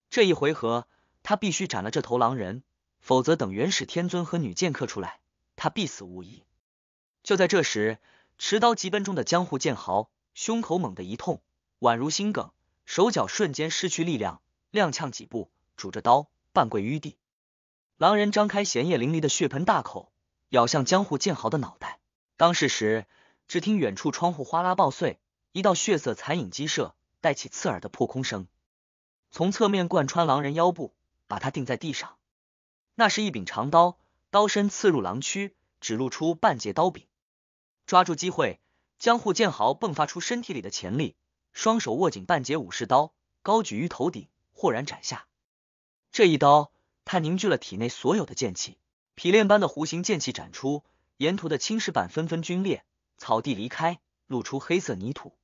这一回合，他必须斩了这头狼人，否则等元始天尊和女剑客出来，他必死无疑。就在这时，持刀疾奔中的江户剑豪胸口猛地一痛，宛如心梗，手脚瞬间失去力量，踉跄几步，拄着刀半跪于地。狼人张开涎液淋漓的血盆大口，咬向江户剑豪的脑袋。当事时，只听远处窗户哗啦爆碎，一道血色残影激射，带起刺耳的破空声，从侧面贯穿狼人腰部，把他钉在地上。那是一柄长刀，刀身刺入狼躯，只露出半截刀柄。抓住机会，江户剑豪迸发出身体里的潜力，双手握紧半截武士刀，高举于头顶，豁然斩下这一刀。他凝聚了体内所有的剑气，劈链般的弧形剑气斩出，沿途的青石板纷纷皲裂，草地离开，露出黑色泥土。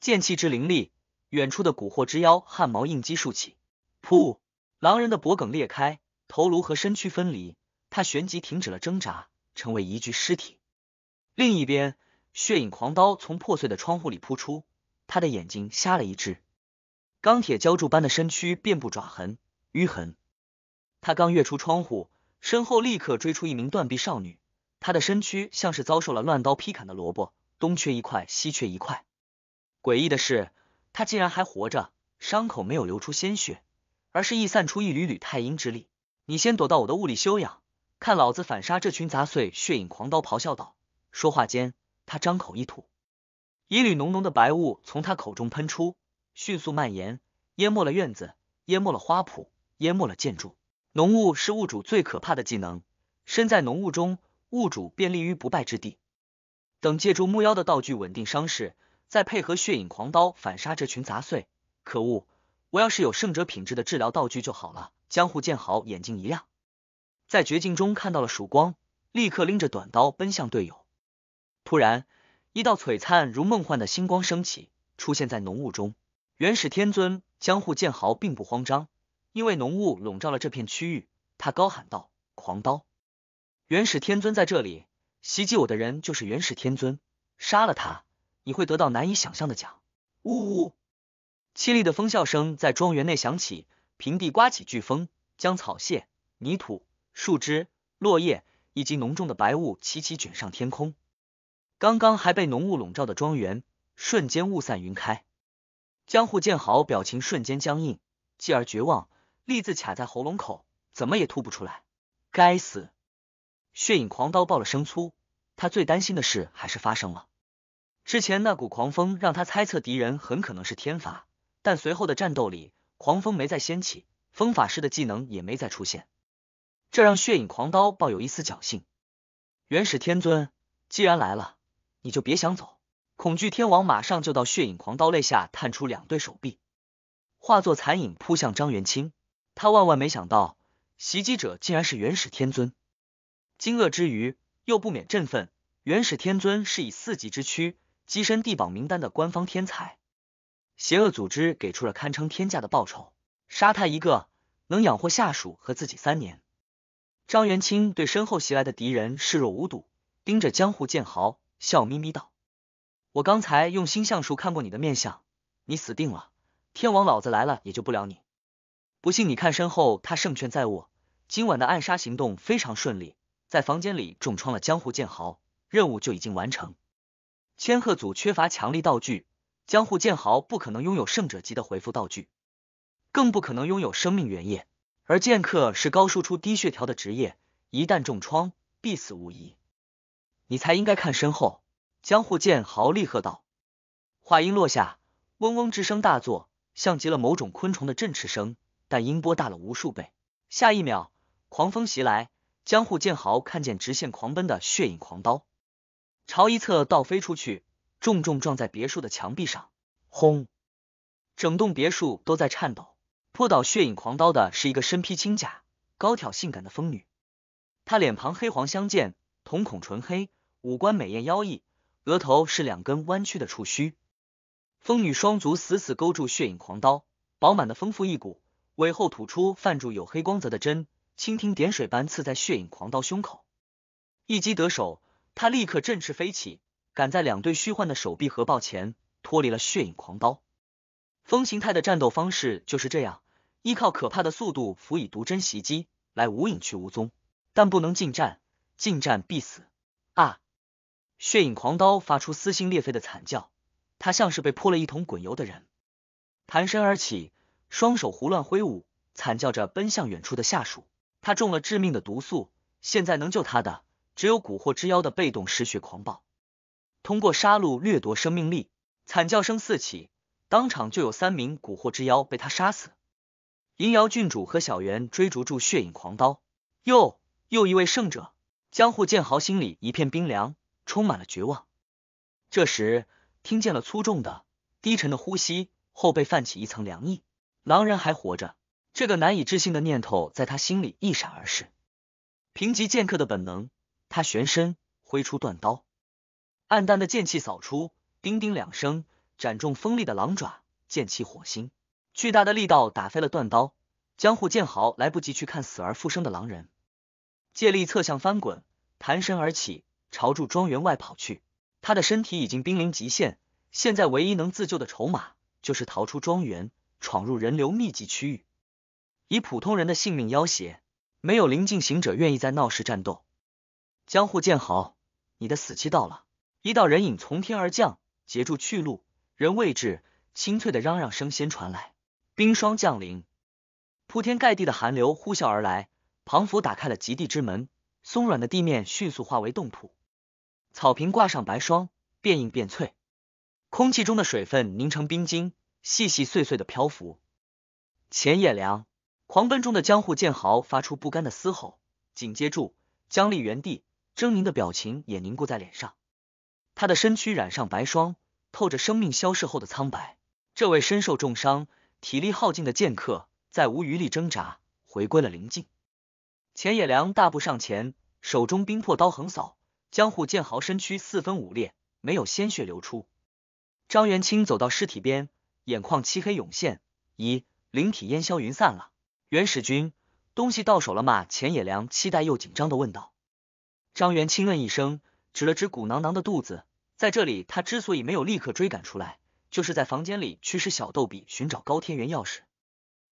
剑气之凌厉，远处的蛊惑之妖汗毛应激竖起。噗！狼人的脖梗裂开，头颅和身躯分离，他旋即停止了挣扎，成为一具尸体。另一边，血影狂刀从破碎的窗户里扑出，他的眼睛瞎了一只，钢铁浇筑般的身躯遍布爪痕、淤痕。他刚跃出窗户，身后立刻追出一名断臂少女。她的身躯像是遭受了乱刀劈砍的萝卜，东缺一块，西缺一块。诡异的是，她竟然还活着，伤口没有流出鲜血，而是溢散出一缕缕太阴之力。你先躲到我的屋里休养，看老子反杀这群杂碎！血影狂刀咆哮道。说话间，他张口一吐，一缕浓浓的白雾从他口中喷出，迅速蔓延，淹没了院子，淹没了花圃，淹没了建筑。浓雾是雾主最可怕的技能，身在浓雾中，雾主便立于不败之地。等借助木妖的道具稳定伤势，再配合血影狂刀反杀这群杂碎。可恶，我要是有圣者品质的治疗道具就好了。江户剑豪眼睛一亮，在绝境中看到了曙光，立刻拎着短刀奔向队友。突然，一道璀璨如梦幻的星光升起，出现在浓雾中。元始天尊江户剑豪并不慌张。因为浓雾笼罩了这片区域，他高喊道：“狂刀，元始天尊在这里！袭击我的人就是元始天尊，杀了他，你会得到难以想象的奖。”呜呜，凄厉的风啸声在庄园内响起，平地刮起飓风，将草屑、泥土、树枝、落叶以及浓重的白雾齐齐卷上天空。刚刚还被浓雾笼罩的庄园，瞬间雾散云开。江户剑豪表情瞬间僵硬，继而绝望。栗字卡在喉咙口，怎么也吐不出来。该死！血影狂刀爆了声粗，他最担心的事还是发生了。之前那股狂风让他猜测敌人很可能是天罚，但随后的战斗里，狂风没再掀起，风法师的技能也没再出现，这让血影狂刀抱有一丝侥幸。元始天尊，既然来了，你就别想走！恐惧天王马上就到，血影狂刀肋下探出两对手臂，化作残影扑向张元清。他万万没想到，袭击者竟然是元始天尊。惊愕之余，又不免振奋。元始天尊是以四级之躯跻身地榜名单的官方天才，邪恶组织给出了堪称天价的报酬，杀他一个能养活下属和自己三年。张元清对身后袭来的敌人视若无睹，盯着江湖剑豪笑眯眯道：“我刚才用星象术看过你的面相，你死定了。天王老子来了也救不了你。”不信你看身后，他胜券在握。今晚的暗杀行动非常顺利，在房间里重创了江户剑豪，任务就已经完成。千鹤组缺乏强力道具，江户剑豪不可能拥有圣者级的回复道具，更不可能拥有生命原液。而剑客是高输出低血条的职业，一旦重创，必死无疑。你才应该看身后，江户剑豪厉喝道。话音落下，嗡嗡之声大作，像极了某种昆虫的振翅声。但音波大了无数倍，下一秒狂风袭来，江户剑豪看见直线狂奔的血影狂刀朝一侧倒飞出去，重重撞在别墅的墙壁上，轰，整栋别墅都在颤抖。扑倒血影狂刀的是一个身披青甲、高挑性感的风女，她脸庞黑黄相间，瞳孔纯黑，五官美艳妖异，额头是两根弯曲的触须。风女双足死死勾住血影狂刀，饱满的丰富一股。尾后吐出泛住有黑光泽的针，蜻蜓点水般刺在血影狂刀胸口。一击得手，他立刻振翅飞起，赶在两对虚幻的手臂合抱前脱离了血影狂刀。风形态的战斗方式就是这样，依靠可怕的速度辅以毒针袭击，来无影去无踪，但不能近战，近战必死。啊！血影狂刀发出撕心裂肺的惨叫，他像是被泼了一桶滚油的人，弹身而起。双手胡乱挥舞，惨叫着奔向远处的下属。他中了致命的毒素，现在能救他的只有蛊惑之妖的被动嗜血狂暴，通过杀戮掠夺生命力。惨叫声四起，当场就有三名蛊惑之妖被他杀死。银瑶郡主和小袁追逐住血影狂刀，又又一位胜者。江户剑豪心里一片冰凉，充满了绝望。这时听见了粗重的、低沉的呼吸，后背泛起一层凉意。狼人还活着，这个难以置信的念头在他心里一闪而逝。凭瘠剑客的本能，他旋身挥出断刀，暗淡的剑气扫出，叮叮两声，斩中锋利的狼爪，剑起火星，巨大的力道打飞了断刀。江户剑豪来不及去看死而复生的狼人，借力侧向翻滚，弹身而起，朝住庄园外跑去。他的身体已经濒临极限，现在唯一能自救的筹码就是逃出庄园。闯入人流密集区域，以普通人的性命要挟，没有临近行者愿意在闹市战斗。江户剑豪，你的死期到了！一道人影从天而降，截住去路。人未至，清脆的嚷嚷声先传来。冰霜降临，铺天盖地的寒流呼啸而来。庞福打开了极地之门，松软的地面迅速化为冻土，草坪挂上白霜，变硬变脆，空气中的水分凝成冰晶。细细碎碎的漂浮，钱野良狂奔中的江户剑豪发出不甘的嘶吼，紧接住僵立原地，狰狞的表情也凝固在脸上。他的身躯染上白霜，透着生命消逝后的苍白。这位身受重伤、体力耗尽的剑客，再无余力挣扎，回归了灵境。钱野良大步上前，手中冰魄刀横扫，江户剑豪身躯四分五裂，没有鲜血流出。张元清走到尸体边。眼眶漆黑涌现，咦，灵体烟消云散了。元始君，东西到手了吗？钱野良期待又紧张的问道。张元轻嗯一声，指了指鼓囊囊的肚子。在这里，他之所以没有立刻追赶出来，就是在房间里驱使小逗比寻找高天元钥匙。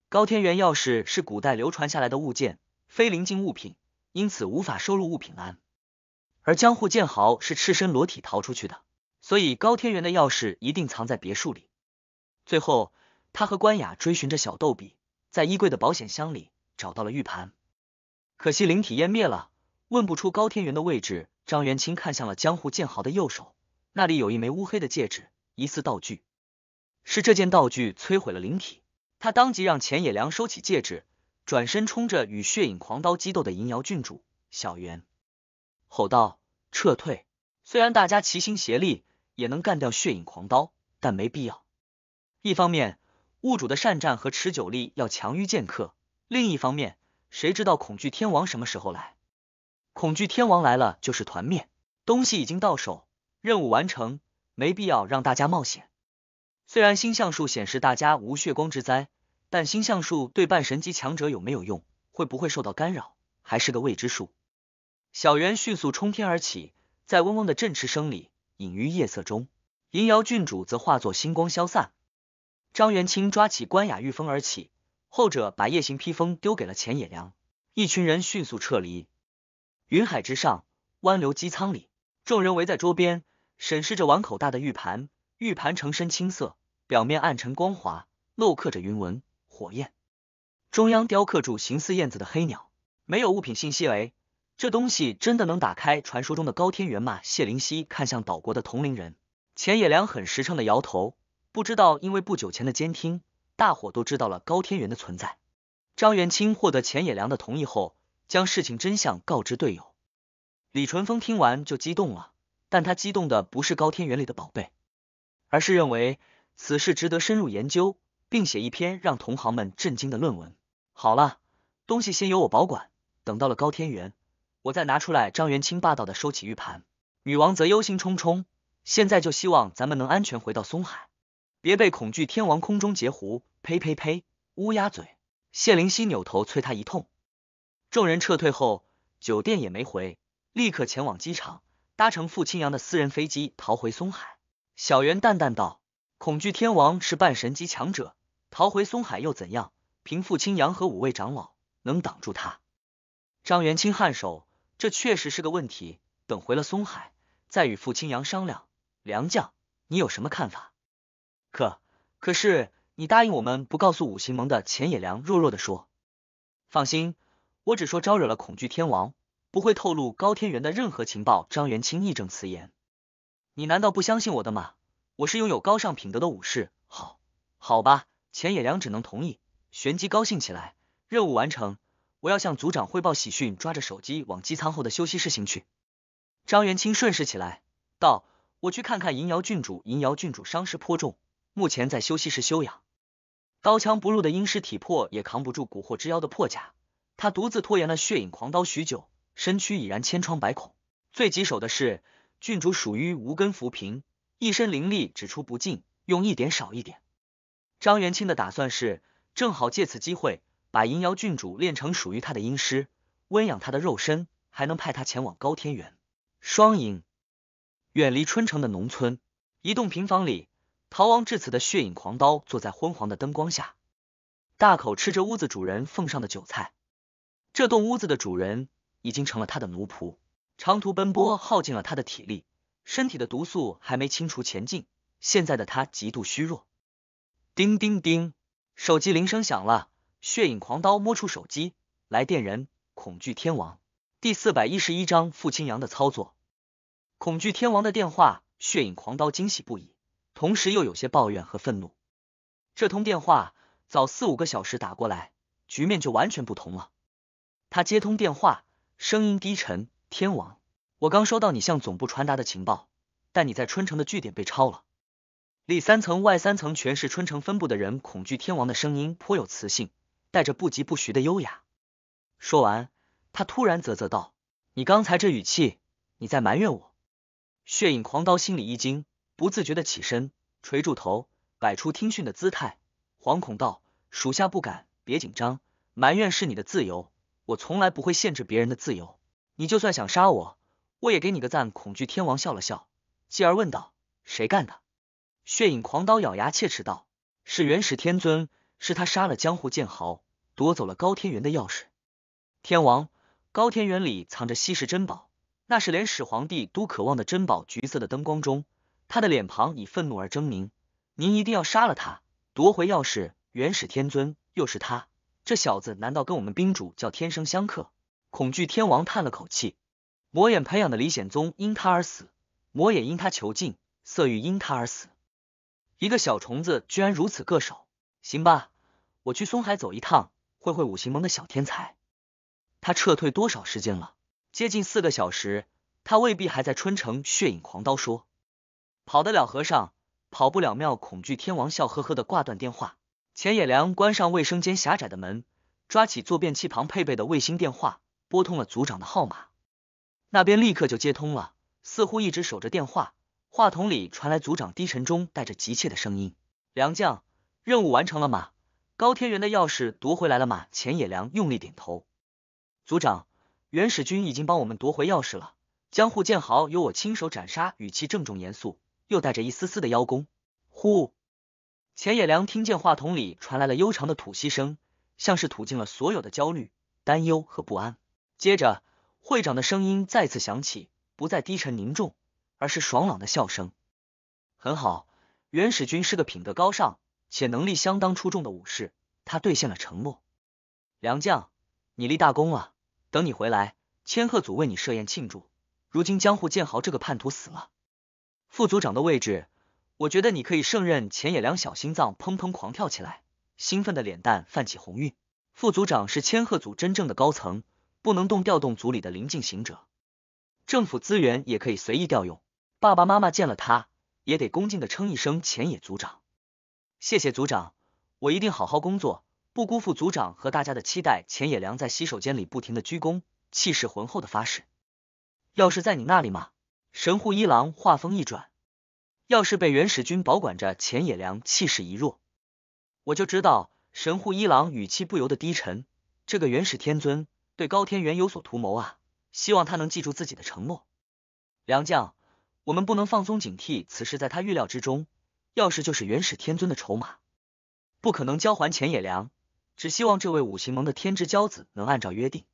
高天元钥匙是古代流传下来的物件，非灵境物品，因此无法收入物品栏。而江户剑豪是赤身裸体逃出去的，所以高天元的钥匙一定藏在别墅里。最后，他和关雅追寻着小逗比，在衣柜的保险箱里找到了玉盘，可惜灵体湮灭了，问不出高天元的位置。张元清看向了江湖剑豪的右手，那里有一枚乌黑的戒指，疑似道具，是这件道具摧毁了灵体。他当即让钱野良收起戒指，转身冲着与血影狂刀激斗的银瑶郡主小圆吼道：“撤退！虽然大家齐心协力也能干掉血影狂刀，但没必要。”一方面，物主的善战和持久力要强于剑客；另一方面，谁知道恐惧天王什么时候来？恐惧天王来了就是团灭。东西已经到手，任务完成，没必要让大家冒险。虽然星象术显示大家无血光之灾，但星象术对半神级强者有没有用，会不会受到干扰，还是个未知数。小圆迅速冲天而起，在嗡嗡的振翅声里隐于夜色中，银瑶郡主则化作星光消散。张元清抓起关雅玉风而起，后者把夜行披风丢给了钱野良。一群人迅速撤离。云海之上，湾流机舱里，众人围在桌边，审视着碗口大的玉盘。玉盘呈深青色，表面暗沉光滑，镂刻着云纹、火焰，中央雕刻住形似燕子的黑鸟。没有物品信息。哎，这东西真的能打开传说中的高天元吗？谢灵溪看向岛国的同龄人，钱野良很实诚的摇头。不知道，因为不久前的监听，大伙都知道了高天元的存在。张元清获得钱野良的同意后，将事情真相告知队友李淳风。听完就激动了，但他激动的不是高天元里的宝贝，而是认为此事值得深入研究，并写一篇让同行们震惊的论文。好了，东西先由我保管，等到了高天元，我再拿出来。张元清霸道的收起玉盘，女王则忧心忡忡，现在就希望咱们能安全回到松海。别被恐惧天王空中截胡！呸呸呸，乌鸦嘴！谢灵犀扭头催他一通。众人撤退后，酒店也没回，立刻前往机场，搭乘傅青阳的私人飞机逃回松海。小袁淡淡道：“恐惧天王是半神级强者，逃回松海又怎样？凭傅青阳和五位长老能挡住他？”张元清颔首：“这确实是个问题。等回了松海，再与傅青阳商量。”梁将，你有什么看法？可可是，你答应我们不告诉五行盟的钱野良，弱弱的说：“放心，我只说招惹了恐惧天王，不会透露高天元的任何情报。”张元清义正辞严：“你难道不相信我的吗？我是拥有高尚品德的武士。”好，好吧，钱野良只能同意。玄机高兴起来，任务完成，我要向组长汇报喜讯，抓着手机往机舱后的休息室行去。张元清顺势起来道：“我去看看银瑶郡主，银瑶郡主伤势颇重。”目前在休息室休养，刀枪不入的阴尸体魄也扛不住蛊惑之妖的破甲。他独自拖延了血影狂刀许久，身躯已然千疮百孔。最棘手的是，郡主属于无根浮萍，一身灵力只出不进，用一点少一点。张元清的打算是，正好借此机会把银瑶郡主练成属于他的阴尸，温养他的肉身，还能派他前往高天原，双赢。远离春城的农村，一栋平房里。逃亡至此的血影狂刀坐在昏黄的灯光下，大口吃着屋子主人奉上的酒菜。这栋屋子的主人已经成了他的奴仆。长途奔波耗尽了他的体力，身体的毒素还没清除前进，现在的他极度虚弱。叮叮叮，手机铃声响了。血影狂刀摸出手机，来电人：恐惧天王。第四百一十一章，傅青阳的操作。恐惧天王的电话，血影狂刀惊喜不已。同时又有些抱怨和愤怒。这通电话早四五个小时打过来，局面就完全不同了。他接通电话，声音低沉：“天王，我刚收到你向总部传达的情报，但你在春城的据点被抄了，里三层外三层全是春城分部的人。”恐惧天王的声音颇有磁性，带着不疾不徐的优雅。说完，他突然啧啧道：“你刚才这语气，你在埋怨我？”血影狂刀心里一惊。不自觉的起身，垂住头，摆出听训的姿态，惶恐道：“属下不敢，别紧张。埋怨是你的自由，我从来不会限制别人的自由。你就算想杀我，我也给你个赞。”恐惧天王笑了笑，继而问道：“谁干的？”血影狂刀咬牙切齿道：“是元始天尊，是他杀了江湖剑豪，夺走了高天元的钥匙。天王，高天元里藏着稀世珍宝，那是连始皇帝都渴望的珍宝。”橘色的灯光中。他的脸庞以愤怒而狰狞，您一定要杀了他，夺回钥匙。元始天尊又是他，这小子难道跟我们宾主叫天生相克？恐惧天王叹了口气，魔眼培养的李显宗因他而死，魔眼因他囚禁，色欲因他而死。一个小虫子居然如此个手，行吧，我去松海走一趟，会会五行盟的小天才。他撤退多少时间了？接近四个小时，他未必还在春城。血影狂刀说。跑得了和尚，跑不了庙。恐惧天王笑呵呵的挂断电话。钱野良关上卫生间狭窄的门，抓起坐便器旁配备的卫星电话，拨通了组长的号码。那边立刻就接通了，似乎一直守着电话。话筒里传来组长低沉中带着急切的声音：“良将，任务完成了吗？高天元的钥匙夺回来了吗？”钱野良用力点头。组长，原始君已经帮我们夺回钥匙了。江户剑豪由我亲手斩杀，语气郑重严肃。又带着一丝丝的邀功。呼！钱野良听见话筒里传来了悠长的吐息声，像是吐尽了所有的焦虑、担忧和不安。接着，会长的声音再次响起，不再低沉凝重，而是爽朗的笑声。很好，元始君是个品德高尚且能力相当出众的武士，他兑现了承诺。良将，你立大功了，等你回来，千鹤组为你设宴庆祝。如今，江户剑豪这个叛徒死了。副组长的位置，我觉得你可以胜任。浅野良小心脏砰砰狂跳起来，兴奋的脸蛋泛起红晕。副组长是千鹤组真正的高层，不能动调动组里的临近行者，政府资源也可以随意调用。爸爸妈妈见了他，也得恭敬的称一声浅野组长。谢谢组长，我一定好好工作，不辜负组长和大家的期待。浅野良在洗手间里不停的鞠躬，气势浑厚的发誓。钥匙在你那里吗？神户一郎话锋一转，要是被元始君保管着钱野良气势一弱，我就知道。神户一郎语气不由得低沉，这个元始天尊对高天元有所图谋啊！希望他能记住自己的承诺，良将，我们不能放松警惕。此事在他预料之中，钥匙就是元始天尊的筹码，不可能交还钱野良。只希望这位五行盟的天之骄子能按照约定，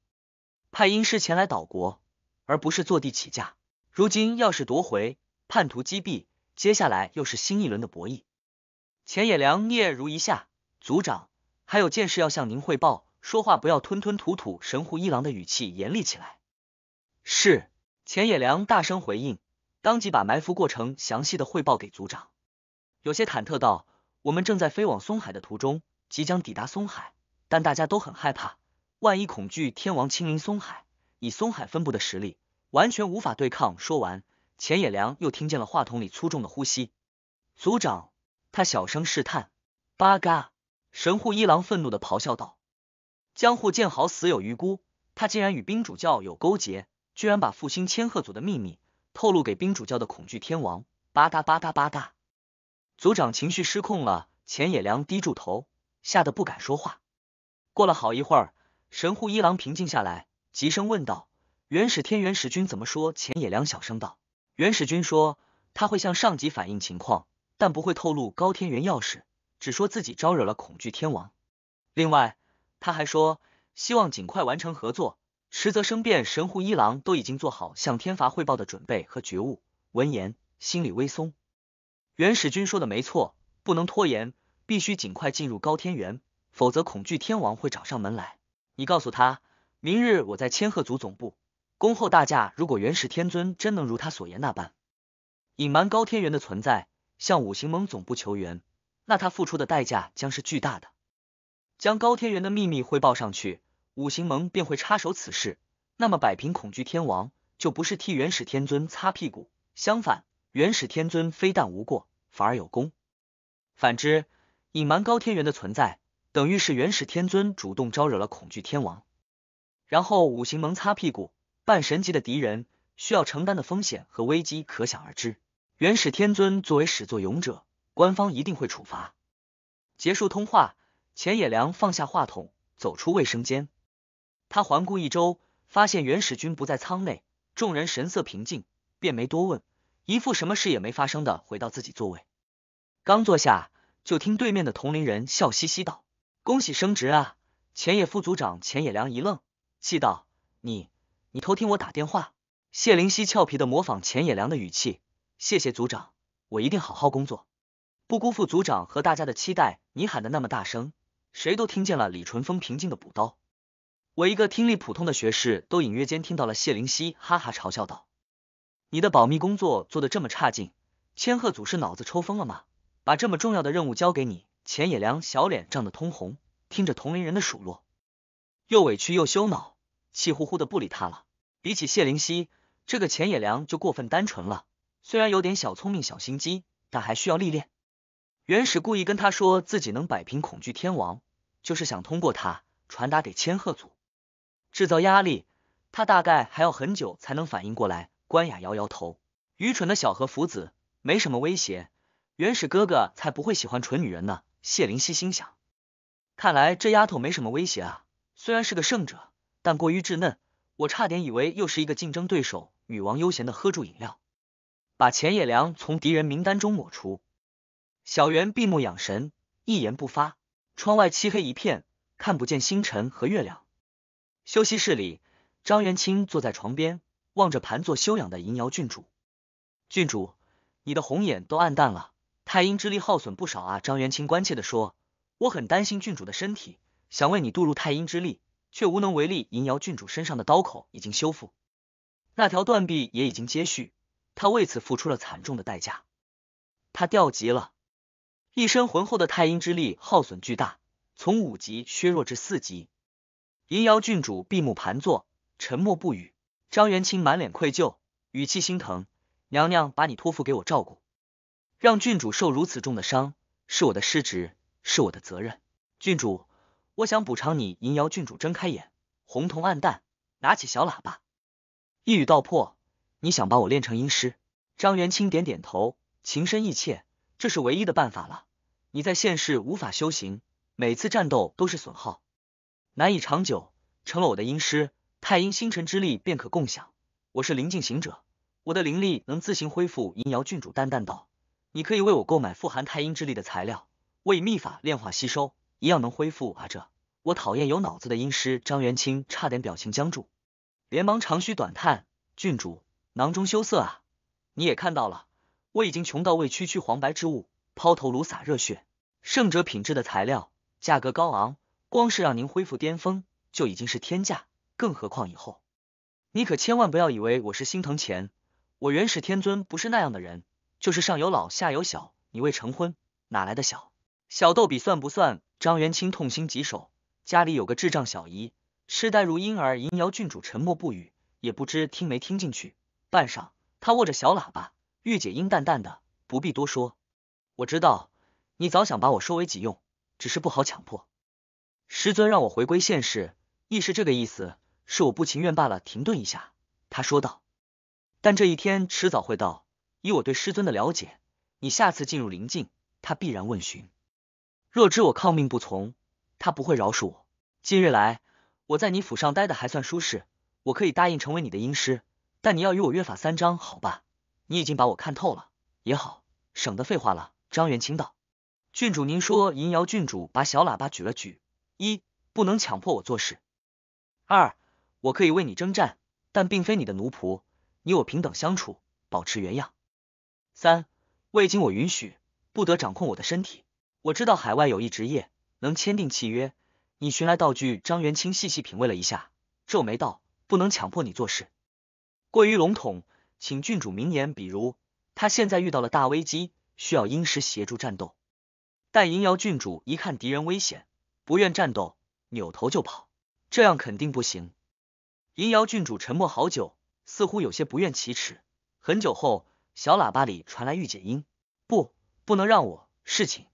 派阴师前来岛国，而不是坐地起价。如今要是夺回叛徒，击毙，接下来又是新一轮的博弈。钱野良聂如一下，组长还有件事要向您汇报，说话不要吞吞吐吐。神户一郎的语气严厉起来。是钱野良大声回应，当即把埋伏过程详细的汇报给组长，有些忐忑道：“我们正在飞往松海的途中，即将抵达松海，但大家都很害怕，万一恐惧天王亲临松海，以松海分部的实力。”完全无法对抗。说完，钱野良又听见了话筒里粗重的呼吸。族长，他小声试探。八嘎！神户一郎愤怒的咆哮道：“江户剑豪死有余辜，他竟然与冰主教有勾结，居然把复兴千鹤组的秘密透露给冰主教的恐惧天王。”吧嗒吧嗒吧嗒。族长情绪失控了，钱野良低住头，吓得不敢说话。过了好一会儿，神户一郎平静下来，急声问道。元始天元始君怎么说？钱野良小声道：“元始君说他会向上级反映情况，但不会透露高天元钥匙，只说自己招惹了恐惧天王。另外，他还说希望尽快完成合作。实则，生辩神户一郎都已经做好向天罚汇报的准备和觉悟。闻言，心里微松。元始君说的没错，不能拖延，必须尽快进入高天元，否则恐惧天王会找上门来。你告诉他，明日我在千鹤族总部。”恭候大驾！如果元始天尊真能如他所言那般隐瞒高天元的存在，向五行盟总部求援，那他付出的代价将是巨大的。将高天元的秘密汇报上去，五行盟便会插手此事。那么摆平恐惧天王就不是替元始天尊擦屁股，相反，元始天尊非但无过，反而有功。反之，隐瞒高天元的存在，等于是元始天尊主动招惹了恐惧天王，然后五行盟擦屁股。半神级的敌人需要承担的风险和危机可想而知。元始天尊作为始作俑者，官方一定会处罚。结束通话，钱野良放下话筒，走出卫生间。他环顾一周，发现元始君不在舱内，众人神色平静，便没多问，一副什么事也没发生的，回到自己座位。刚坐下，就听对面的同龄人笑嘻嘻道：“恭喜升职啊！”前野副组长钱野良一愣，气道：“你。”你偷听我打电话？谢灵溪俏皮的模仿钱野良的语气，谢谢组长，我一定好好工作，不辜负组长和大家的期待。你喊的那么大声，谁都听见了。李淳风平静的补刀，我一个听力普通的学士都隐约间听到了。谢灵溪哈哈嘲笑道，你的保密工作做的这么差劲，千鹤祖师脑子抽风了吗？把这么重要的任务交给你？钱野良小脸涨得通红，听着同龄人的数落，又委屈又羞恼。气呼呼的不理他了。比起谢灵溪，这个钱野良就过分单纯了。虽然有点小聪明、小心机，但还需要历练。原始故意跟他说自己能摆平恐惧天王，就是想通过他传达给千鹤组制造压力。他大概还要很久才能反应过来。关雅摇摇头，愚蠢的小和福子没什么威胁，原始哥哥才不会喜欢蠢女人呢。谢灵溪心想，看来这丫头没什么威胁啊，虽然是个胜者。但过于稚嫩，我差点以为又是一个竞争对手。女王悠闲的喝住饮料，把钱野良从敌人名单中抹除。小圆闭目养神，一言不发。窗外漆黑一片，看不见星辰和月亮。休息室里，张元清坐在床边，望着盘坐休养的银瑶郡主。郡主，你的红眼都暗淡了，太阴之力耗损不少啊！张元清关切的说：“我很担心郡主的身体，想为你渡入太阴之力。”却无能为力。银瑶郡主身上的刀口已经修复，那条断臂也已经接续。他为此付出了惨重的代价，他掉级了，一身浑厚的太阴之力耗损巨大，从五级削弱至四级。银瑶郡主闭目盘坐，沉默不语。张元清满脸愧疚，语气心疼：“娘娘把你托付给我照顾，让郡主受如此重的伤，是我的失职，是我的责任，郡主。”我想补偿你，银瑶郡主睁开眼，红瞳暗淡，拿起小喇叭，一语道破，你想把我练成阴师。张元清点点头，情深意切，这是唯一的办法了。你在现世无法修行，每次战斗都是损耗，难以长久。成了我的阴师，太阴星辰之力便可共享。我是灵境行者，我的灵力能自行恢复。银瑶郡主淡淡道：“你可以为我购买富含太阴之力的材料，我以秘法炼化吸收。”一样能恢复啊！这我讨厌有脑子的阴师张元清差点表情僵住，连忙长吁短叹：“郡主，囊中羞涩啊！你也看到了，我已经穷到为区区黄白之物抛头颅洒热血，圣者品质的材料价格高昂，光是让您恢复巅峰就已经是天价，更何况以后！你可千万不要以为我是心疼钱，我元始天尊不是那样的人，就是上有老下有小，你未成婚哪来的小？”小逗比算不算？张元清痛心疾首，家里有个智障小姨，痴呆如婴儿。银瑶郡主沉默不语，也不知听没听进去。半晌，他握着小喇叭，御姐音淡淡的：“不必多说，我知道你早想把我收为己用，只是不好强迫。师尊让我回归现世，亦是这个意思，是我不情愿罢了。”停顿一下，他说道：“但这一天迟早会到。以我对师尊的了解，你下次进入灵境，他必然问询。”若知我抗命不从，他不会饶恕我。近日来，我在你府上待的还算舒适，我可以答应成为你的阴师，但你要与我约法三章，好吧？你已经把我看透了，也好，省得废话了。张元清道：“郡主，您说，银瑶郡主把小喇叭举了举：一，不能强迫我做事；二，我可以为你征战，但并非你的奴仆，你我平等相处，保持原样；三，未经我允许，不得掌控我的身体。”我知道海外有一职业能签订契约，你寻来道具。张元清细细品味了一下，皱眉道：“不能强迫你做事，过于笼统，请郡主明言。比如他现在遇到了大危机，需要阴师协助战斗，但银瑶郡主一看敌人危险，不愿战斗，扭头就跑，这样肯定不行。”银瑶郡主沉默好久，似乎有些不愿启齿。很久后，小喇叭里传来御姐音：“不，不能让我事情。”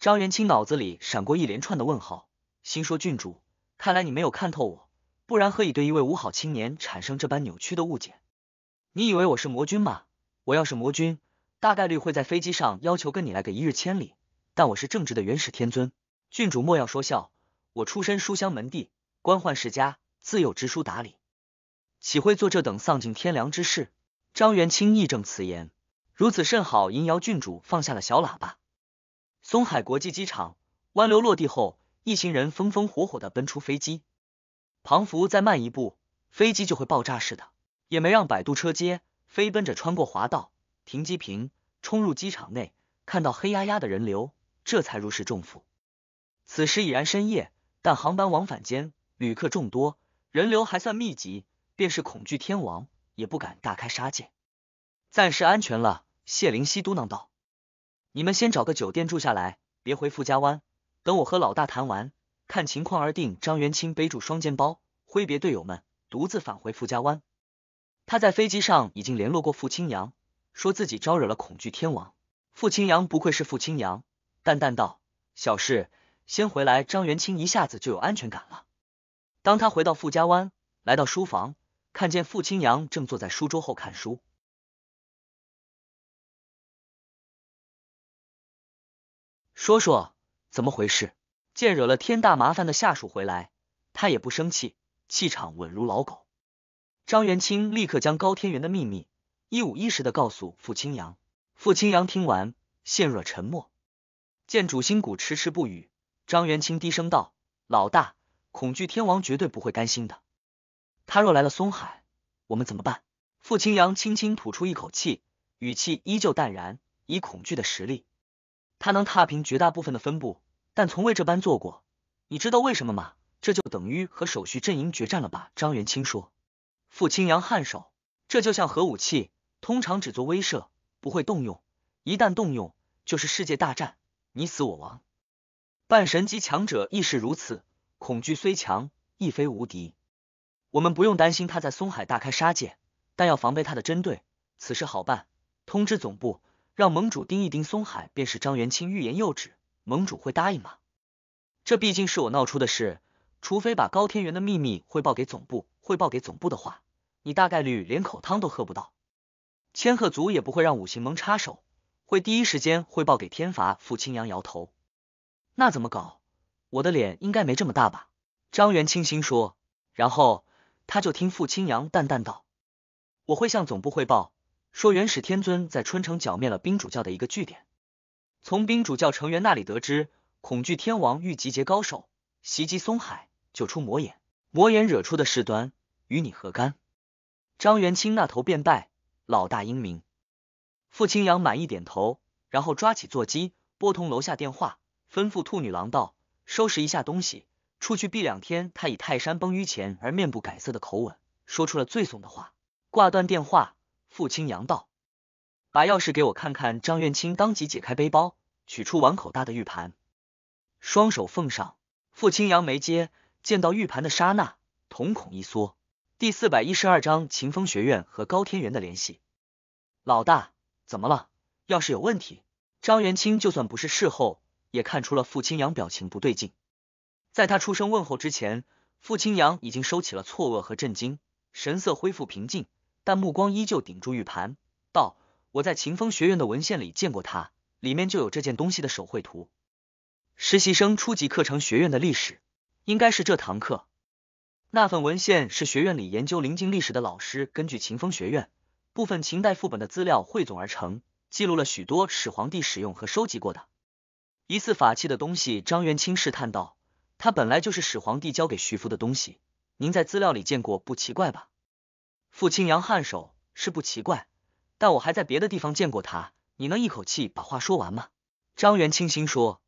张元清脑子里闪过一连串的问号，心说：“郡主，看来你没有看透我，不然何以对一位武好青年产生这般扭曲的误解？你以为我是魔君吗？我要是魔君，大概率会在飞机上要求跟你来个一日千里。但我是正直的元始天尊，郡主莫要说笑，我出身书香门第，官宦世家，自幼知书达理，岂会做这等丧尽天良之事？”张元清义正辞严，如此甚好。银瑶郡主放下了小喇叭。松海国际机场，湾流落地后，一行人风风火火的奔出飞机。庞福再慢一步，飞机就会爆炸似的，也没让摆渡车接，飞奔着穿过滑道、停机坪，冲入机场内。看到黑压压的人流，这才如释重负。此时已然深夜，但航班往返间，旅客众多，人流还算密集，便是恐惧天王也不敢大开杀戒，暂时安全了。谢灵犀嘟囔道。你们先找个酒店住下来，别回傅家湾。等我和老大谈完，看情况而定。张元清背住双肩包，挥别队友们，独自返回傅家湾。他在飞机上已经联络过傅青阳，说自己招惹了恐惧天王。傅青阳不愧是傅青阳，淡淡道：“小事，先回来。”张元清一下子就有安全感了。当他回到傅家湾，来到书房，看见傅青阳正坐在书桌后看书。说说怎么回事？见惹了天大麻烦的下属回来，他也不生气，气场稳如老狗。张元清立刻将高天元的秘密一五一十的告诉傅清扬。傅清扬听完，陷入了沉默。见主心骨迟迟不语，张元清低声道：“老大，恐惧天王绝对不会甘心的。他若来了松海，我们怎么办？”傅清扬轻轻吐出一口气，语气依旧淡然：“以恐惧的实力。”他能踏平绝大部分的分部，但从未这般做过。你知道为什么吗？这就等于和手续阵营决战了吧？张元清说。傅青阳颔首，这就像核武器，通常只做威慑，不会动用。一旦动用，就是世界大战，你死我亡。半神级强者亦是如此，恐惧虽强，亦非无敌。我们不用担心他在松海大开杀戒，但要防备他的针对。此事好办，通知总部。让盟主盯一盯松海，便是张元清欲言又止。盟主会答应吗？这毕竟是我闹出的事，除非把高天元的秘密汇报给总部。汇报给总部的话，你大概率连口汤都喝不到。千鹤族也不会让五行盟插手，会第一时间汇报给天罚。傅青阳摇头，那怎么搞？我的脸应该没这么大吧？张元清心说，然后他就听傅青阳淡淡道：“我会向总部汇报。”说元始天尊在春城剿灭了冰主教的一个据点，从冰主教成员那里得知，恐惧天王欲集结高手袭击松海，救出魔眼。魔眼惹出的事端与你何干？张元清那头便拜老大英明。傅青阳满意点头，然后抓起座机拨通楼下电话，吩咐兔女郎道：“收拾一下东西，出去避两天。”他以泰山崩于前而面不改色的口吻说出了最怂的话，挂断电话。傅青阳道：“把钥匙给我看看。”张元清当即解开背包，取出碗口大的玉盘，双手奉上。傅青阳没接，见到玉盘的刹那，瞳孔一缩。第四百一十二章秦风学院和高天元的联系。老大，怎么了？钥匙有问题？张元清就算不是事后，也看出了傅青阳表情不对劲。在他出声问候之前，傅青阳已经收起了错愕和震惊，神色恢复平静。但目光依旧顶住玉盘，道：“我在秦风学院的文献里见过它，里面就有这件东西的手绘图。实习生初级课程学院的历史，应该是这堂课。那份文献是学院里研究临近历史的老师根据秦风学院部分秦代副本的资料汇总而成，记录了许多始皇帝使用和收集过的疑似法器的东西。”张元清试探道：“它本来就是始皇帝交给徐福的东西，您在资料里见过，不奇怪吧？”傅清扬颔首，是不奇怪，但我还在别的地方见过他。你能一口气把话说完吗？张元清心说。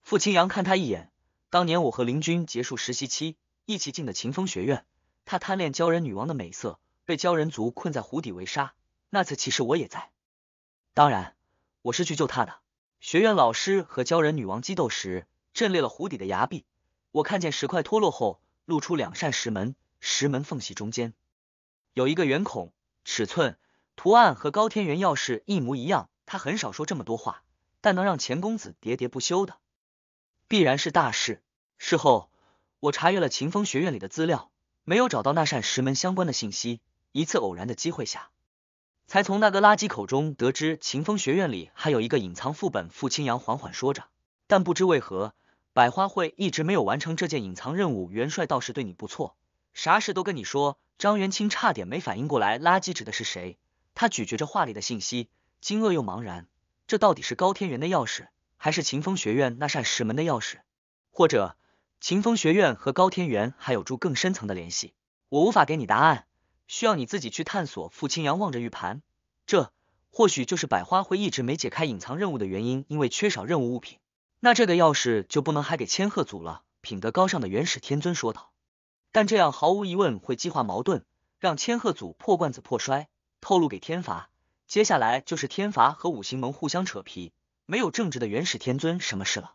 傅清扬看他一眼，当年我和林军结束实习期，一起进的秦风学院。他贪恋鲛人女王的美色，被鲛人族困在湖底围杀。那次其实我也在，当然我是去救他的。学院老师和鲛人女王激斗时，震裂了湖底的崖壁。我看见石块脱落后，露出两扇石门，石门缝隙中间。有一个圆孔，尺寸、图案和高天元钥匙一模一样。他很少说这么多话，但能让钱公子喋喋不休的，必然是大事。事后，我查阅了秦风学院里的资料，没有找到那扇石门相关的信息。一次偶然的机会下，才从那个垃圾口中得知秦风学院里还有一个隐藏副本。傅清扬缓缓说着，但不知为何，百花会一直没有完成这件隐藏任务。元帅倒是对你不错，啥事都跟你说。张元清差点没反应过来，垃圾指的是谁？他咀嚼着话里的信息，惊愕又茫然。这到底是高天元的钥匙，还是秦风学院那扇石门的钥匙？或者，秦风学院和高天元还有住更深层的联系？我无法给你答案，需要你自己去探索。傅清扬望着玉盘，这或许就是百花会一直没解开隐藏任务的原因，因为缺少任务物品。那这个钥匙就不能还给千鹤组了。品德高尚的元始天尊说道。但这样毫无疑问会激化矛盾，让千鹤组破罐子破摔，透露给天罚。接下来就是天罚和五行盟互相扯皮，没有正直的元始天尊什么事了。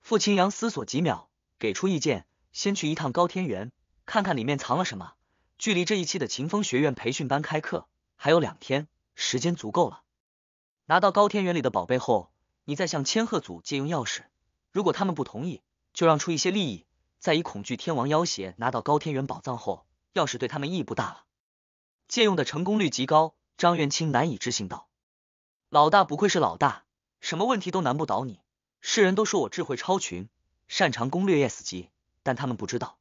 傅清阳思索几秒，给出意见：先去一趟高天元，看看里面藏了什么。距离这一期的秦风学院培训班开课还有两天，时间足够了。拿到高天元里的宝贝后，你再向千鹤组借用钥匙。如果他们不同意，就让出一些利益。在以恐惧天王要挟拿到高天元宝藏后，要是对他们意义不大了。借用的成功率极高，张元清难以置信道：“老大不愧是老大，什么问题都难不倒你。世人都说我智慧超群，擅长攻略 S 级，但他们不知道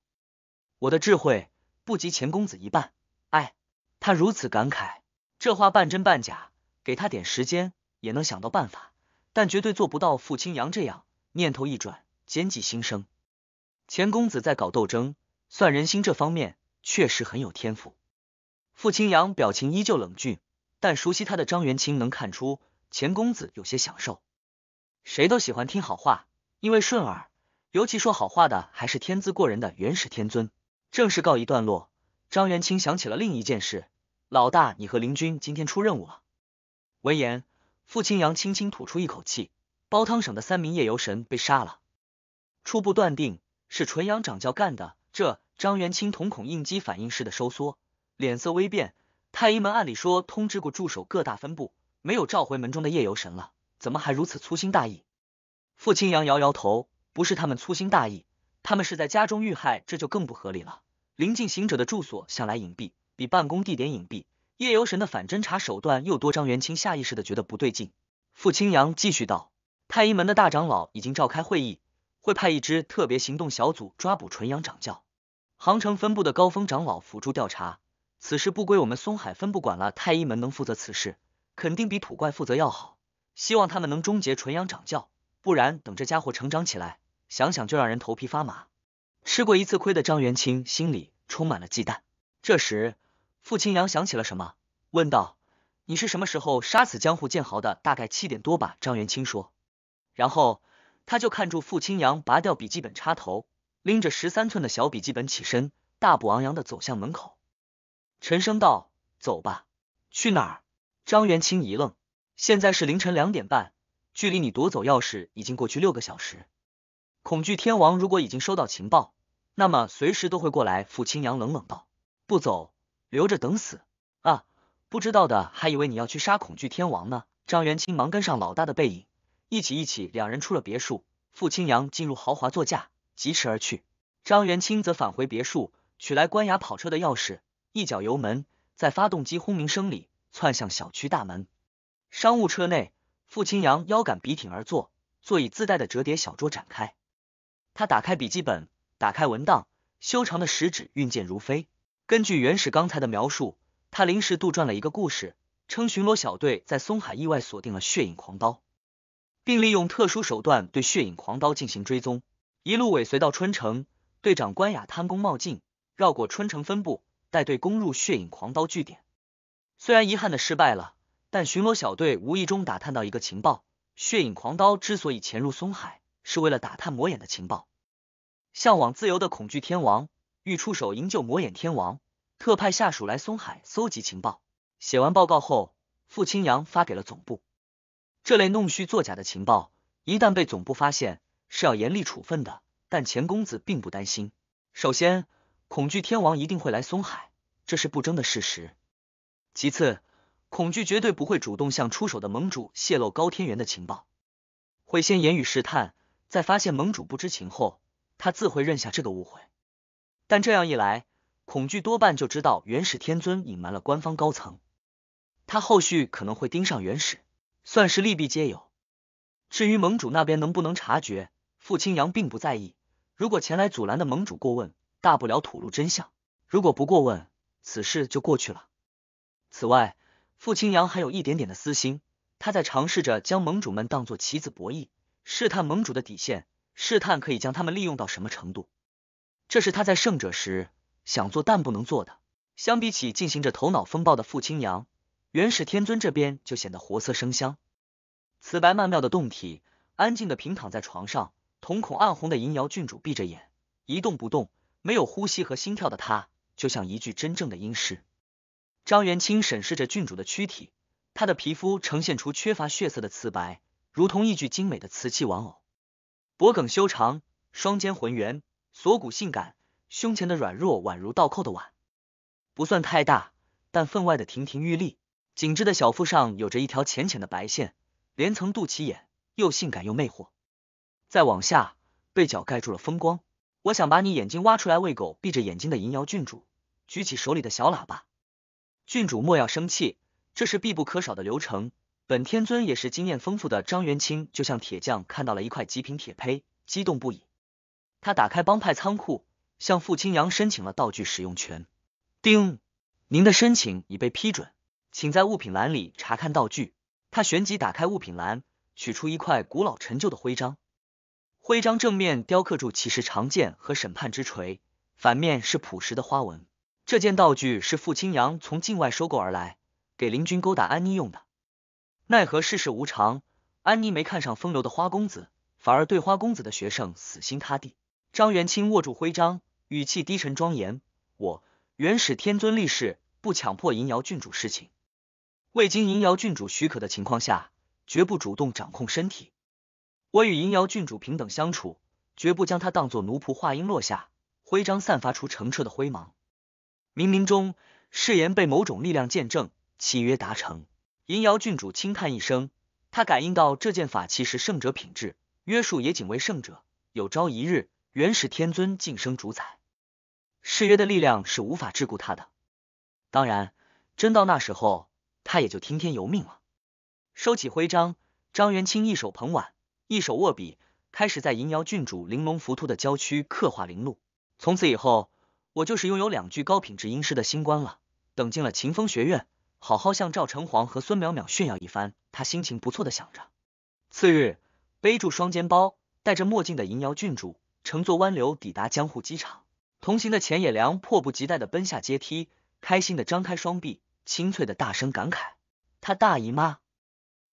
我的智慧不及钱公子一半。”哎，他如此感慨，这话半真半假。给他点时间，也能想到办法，但绝对做不到傅青阳这样。念头一转，奸计心生。钱公子在搞斗争，算人心这方面确实很有天赋。傅青阳表情依旧冷峻，但熟悉他的张元清能看出钱公子有些享受。谁都喜欢听好话，因为顺耳，尤其说好话的还是天资过人的元始天尊。正式告一段落，张元清想起了另一件事：老大，你和林军今天出任务了。闻言，傅青阳轻轻吐出一口气：包汤省的三名夜游神被杀了，初步断定。是纯阳掌教干的。这张元清瞳孔应激反应式的收缩，脸色微变。太阴门按理说通知过驻守各大分部，没有召回门中的夜游神了，怎么还如此粗心大意？傅清扬摇摇头，不是他们粗心大意，他们是在家中遇害，这就更不合理了。临近行者的住所向来隐蔽，比办公地点隐蔽，夜游神的反侦查手段又多。张元清下意识的觉得不对劲。傅清阳继续道，太阴门的大长老已经召开会议。会派一支特别行动小组抓捕纯阳掌教，杭城分部的高峰长老辅助调查，此事不归我们松海分部管了，太一门能负责此事，肯定比土怪负责要好，希望他们能终结纯阳掌教，不然等这家伙成长起来，想想就让人头皮发麻。吃过一次亏的张元清心里充满了忌惮。这时，傅青阳想起了什么，问道：“你是什么时候杀死江户剑豪的？大概七点多吧。”张元清说，然后。他就看住傅青阳拔掉笔记本插头，拎着十三寸的小笔记本起身，大步昂扬的走向门口。陈声道：“走吧，去哪儿？”张元清一愣。现在是凌晨两点半，距离你夺走钥匙已经过去六个小时。恐惧天王如果已经收到情报，那么随时都会过来。傅青阳冷冷道：“不走，留着等死啊！不知道的还以为你要去杀恐惧天王呢。”张元清忙跟上老大的背影。一起，一起，两人出了别墅。傅青阳进入豪华座驾，疾驰而去。张元清则返回别墅，取来关押跑车的钥匙，一脚油门，在发动机轰鸣声里窜向小区大门。商务车内，傅青阳腰杆笔挺而坐，座椅自带的折叠小桌展开。他打开笔记本，打开文档，修长的食指运剑如飞。根据原始钢材的描述，他临时杜撰了一个故事，称巡逻小队在松海意外锁定了血影狂刀。并利用特殊手段对血影狂刀进行追踪，一路尾随到春城。队长关雅贪功冒进，绕过春城分部，带队攻入血影狂刀据点。虽然遗憾的失败了，但巡逻小队无意中打探到一个情报：血影狂刀之所以潜入松海，是为了打探魔眼的情报。向往自由的恐惧天王欲出手营救魔眼天王，特派下属来松海搜集情报。写完报告后，傅青阳发给了总部。这类弄虚作假的情报，一旦被总部发现，是要严厉处分的。但钱公子并不担心。首先，恐惧天王一定会来松海，这是不争的事实。其次，恐惧绝对不会主动向出手的盟主泄露高天元的情报，会先言语试探。在发现盟主不知情后，他自会认下这个误会。但这样一来，恐惧多半就知道元始天尊隐瞒了官方高层，他后续可能会盯上元始。算是利弊皆有。至于盟主那边能不能察觉，傅青阳并不在意。如果前来阻拦的盟主过问，大不了吐露真相；如果不过问，此事就过去了。此外，傅青阳还有一点点的私心，他在尝试着将盟主们当做棋子博弈，试探盟主的底线，试探可以将他们利用到什么程度。这是他在胜者时想做但不能做的。相比起进行着头脑风暴的傅青阳。元始天尊这边就显得活色生香，瓷白曼妙的胴体，安静的平躺在床上，瞳孔暗红的银瑶郡主闭着眼，一动不动，没有呼吸和心跳的她，就像一具真正的阴尸。张元清审视着郡主的躯体，她的皮肤呈现出缺乏血色的瓷白，如同一具精美的瓷器玩偶。脖颈修长，双肩浑圆，锁骨性感，胸前的软弱宛如倒扣的碗，不算太大，但分外的亭亭玉立。紧致的小腹上有着一条浅浅的白线，连层肚脐眼，又性感又魅惑。再往下，被角盖住了风光。我想把你眼睛挖出来喂狗。闭着眼睛的银瑶郡主举起手里的小喇叭：“郡主莫要生气，这是必不可少的流程。”本天尊也是经验丰富的张元清，就像铁匠看到了一块极品铁胚，激动不已。他打开帮派仓库，向傅青阳申请了道具使用权。丁，您的申请已被批准。请在物品栏里查看道具。他旋即打开物品栏，取出一块古老陈旧的徽章。徽章正面雕刻住骑士长剑和审判之锤，反面是朴实的花纹。这件道具是傅青阳从境外收购而来，给林军勾搭安妮用的。奈何世事无常，安妮没看上风流的花公子，反而对花公子的学生死心塌地。张元清握住徽章，语气低沉庄严：“我元始天尊立誓，不强迫银瑶郡主侍寝。”未经银瑶郡主许可的情况下，绝不主动掌控身体。我与银瑶郡主平等相处，绝不将她当作奴仆。话音落下，徽章散发出澄澈的灰芒，冥冥中誓言被某种力量见证，契约达成。银瑶郡主轻叹一声，她感应到这件法器是圣者品质，约束也仅为圣者。有朝一日，元始天尊晋升主宰，誓约的力量是无法桎梏他的。当然，真到那时候。他也就听天由命了。收起徽章，张元清一手捧碗，一手握笔，开始在银瑶郡主玲珑浮屠的郊区刻画灵路。从此以后，我就是拥有两具高品质阴尸的新官了。等进了秦风学院，好好向赵成皇和孙淼淼炫耀一番。他心情不错的想着。次日，背住双肩包、戴着墨镜的银瑶郡主乘坐湾流抵达江户机场。同行的钱野良迫不及待的奔下阶梯，开心的张开双臂。清脆的大声感慨，他大姨妈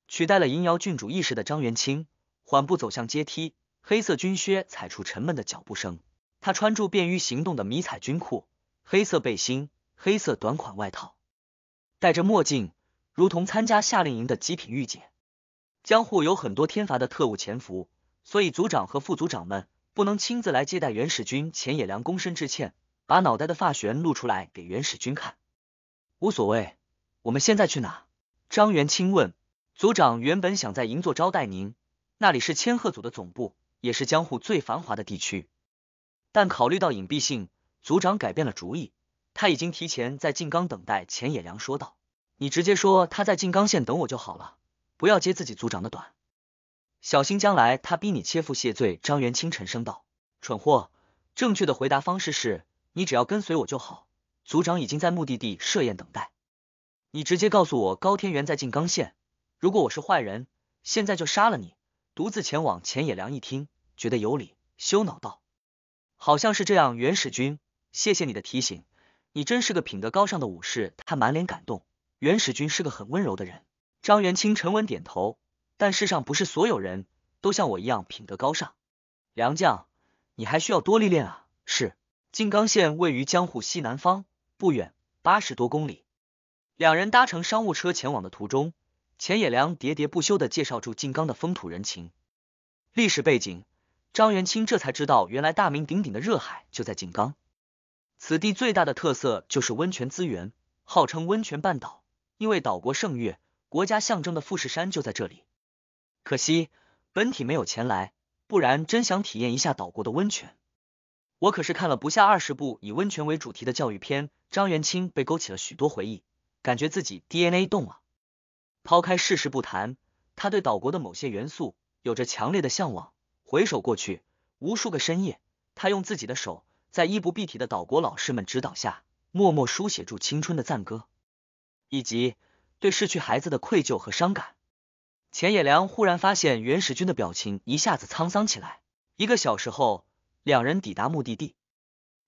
取代了银瑶郡主一时的张元清，缓步走向阶梯，黑色军靴踩出沉闷的脚步声。他穿着便于行动的迷彩军裤、黑色背心、黑色短款外套，戴着墨镜，如同参加夏令营的极品御姐。江户有很多天罚的特务潜伏，所以组长和副组长们不能亲自来接待元始君。浅野良躬身致歉，把脑袋的发旋露出来给元始君看。无所谓，我们现在去哪？张元清问。族长原本想在银座招待您，那里是千鹤组的总部，也是江户最繁华的地区。但考虑到隐蔽性，族长改变了主意。他已经提前在静冈等待。浅野良说道：“你直接说他在静冈县等我就好了，不要接自己族长的短，小心将来他逼你切腹谢罪。”张元清沉声道：“蠢货，正确的回答方式是你只要跟随我就好。”组长已经在目的地设宴等待，你直接告诉我高天元在静冈县。如果我是坏人，现在就杀了你，独自前往前野良。一听觉得有理，羞恼道：“好像是这样。”原始君，谢谢你的提醒，你真是个品德高尚的武士。他满脸感动。原始君是个很温柔的人。张元清沉稳点头，但世上不是所有人都像我一样品德高尚。良将，你还需要多历练啊。是，静冈县位于江户西南方。不远八十多公里，两人搭乘商务车前往的途中，钱野良喋喋不休的介绍住静冈的风土人情、历史背景。张元清这才知道，原来大名鼎鼎的热海就在静冈。此地最大的特色就是温泉资源，号称温泉半岛。因为岛国盛月，国家象征的富士山就在这里。可惜本体没有前来，不然真想体验一下岛国的温泉。我可是看了不下二十部以温泉为主题的教育片，张元清被勾起了许多回忆，感觉自己 DNA 动了。抛开世事不谈，他对岛国的某些元素有着强烈的向往。回首过去，无数个深夜，他用自己的手，在衣不蔽体的岛国老师们指导下，默默书写住青春的赞歌，以及对逝去孩子的愧疚和伤感。钱野良忽然发现，袁世军的表情一下子沧桑起来。一个小时后。两人抵达目的地，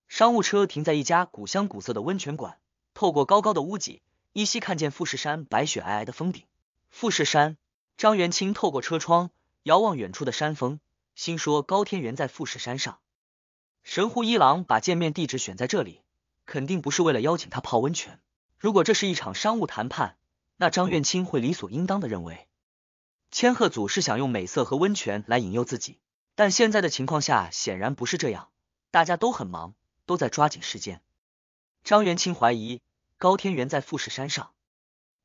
商务车停在一家古香古色的温泉馆，透过高高的屋脊，依稀看见富士山白雪皑皑的峰顶。富士山，张元清透过车窗遥望远处的山峰，心说高天元在富士山上。神户一郎把见面地址选在这里，肯定不是为了邀请他泡温泉。如果这是一场商务谈判，那张元清会理所应当的认为，千鹤组是想用美色和温泉来引诱自己。但现在的情况下，显然不是这样。大家都很忙，都在抓紧时间。张元清怀疑高天元在富士山上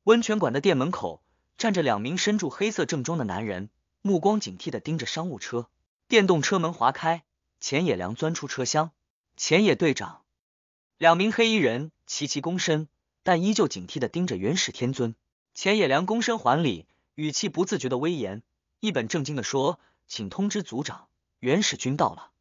温泉馆的店门口站着两名身着黑色正装的男人，目光警惕的盯着商务车。电动车门滑开，浅野良钻出车厢。浅野队长，两名黑衣人齐齐躬身，但依旧警惕的盯着元始天尊。浅野良躬身还礼，语气不自觉的威严，一本正经的说。请通知族长，原始君到了。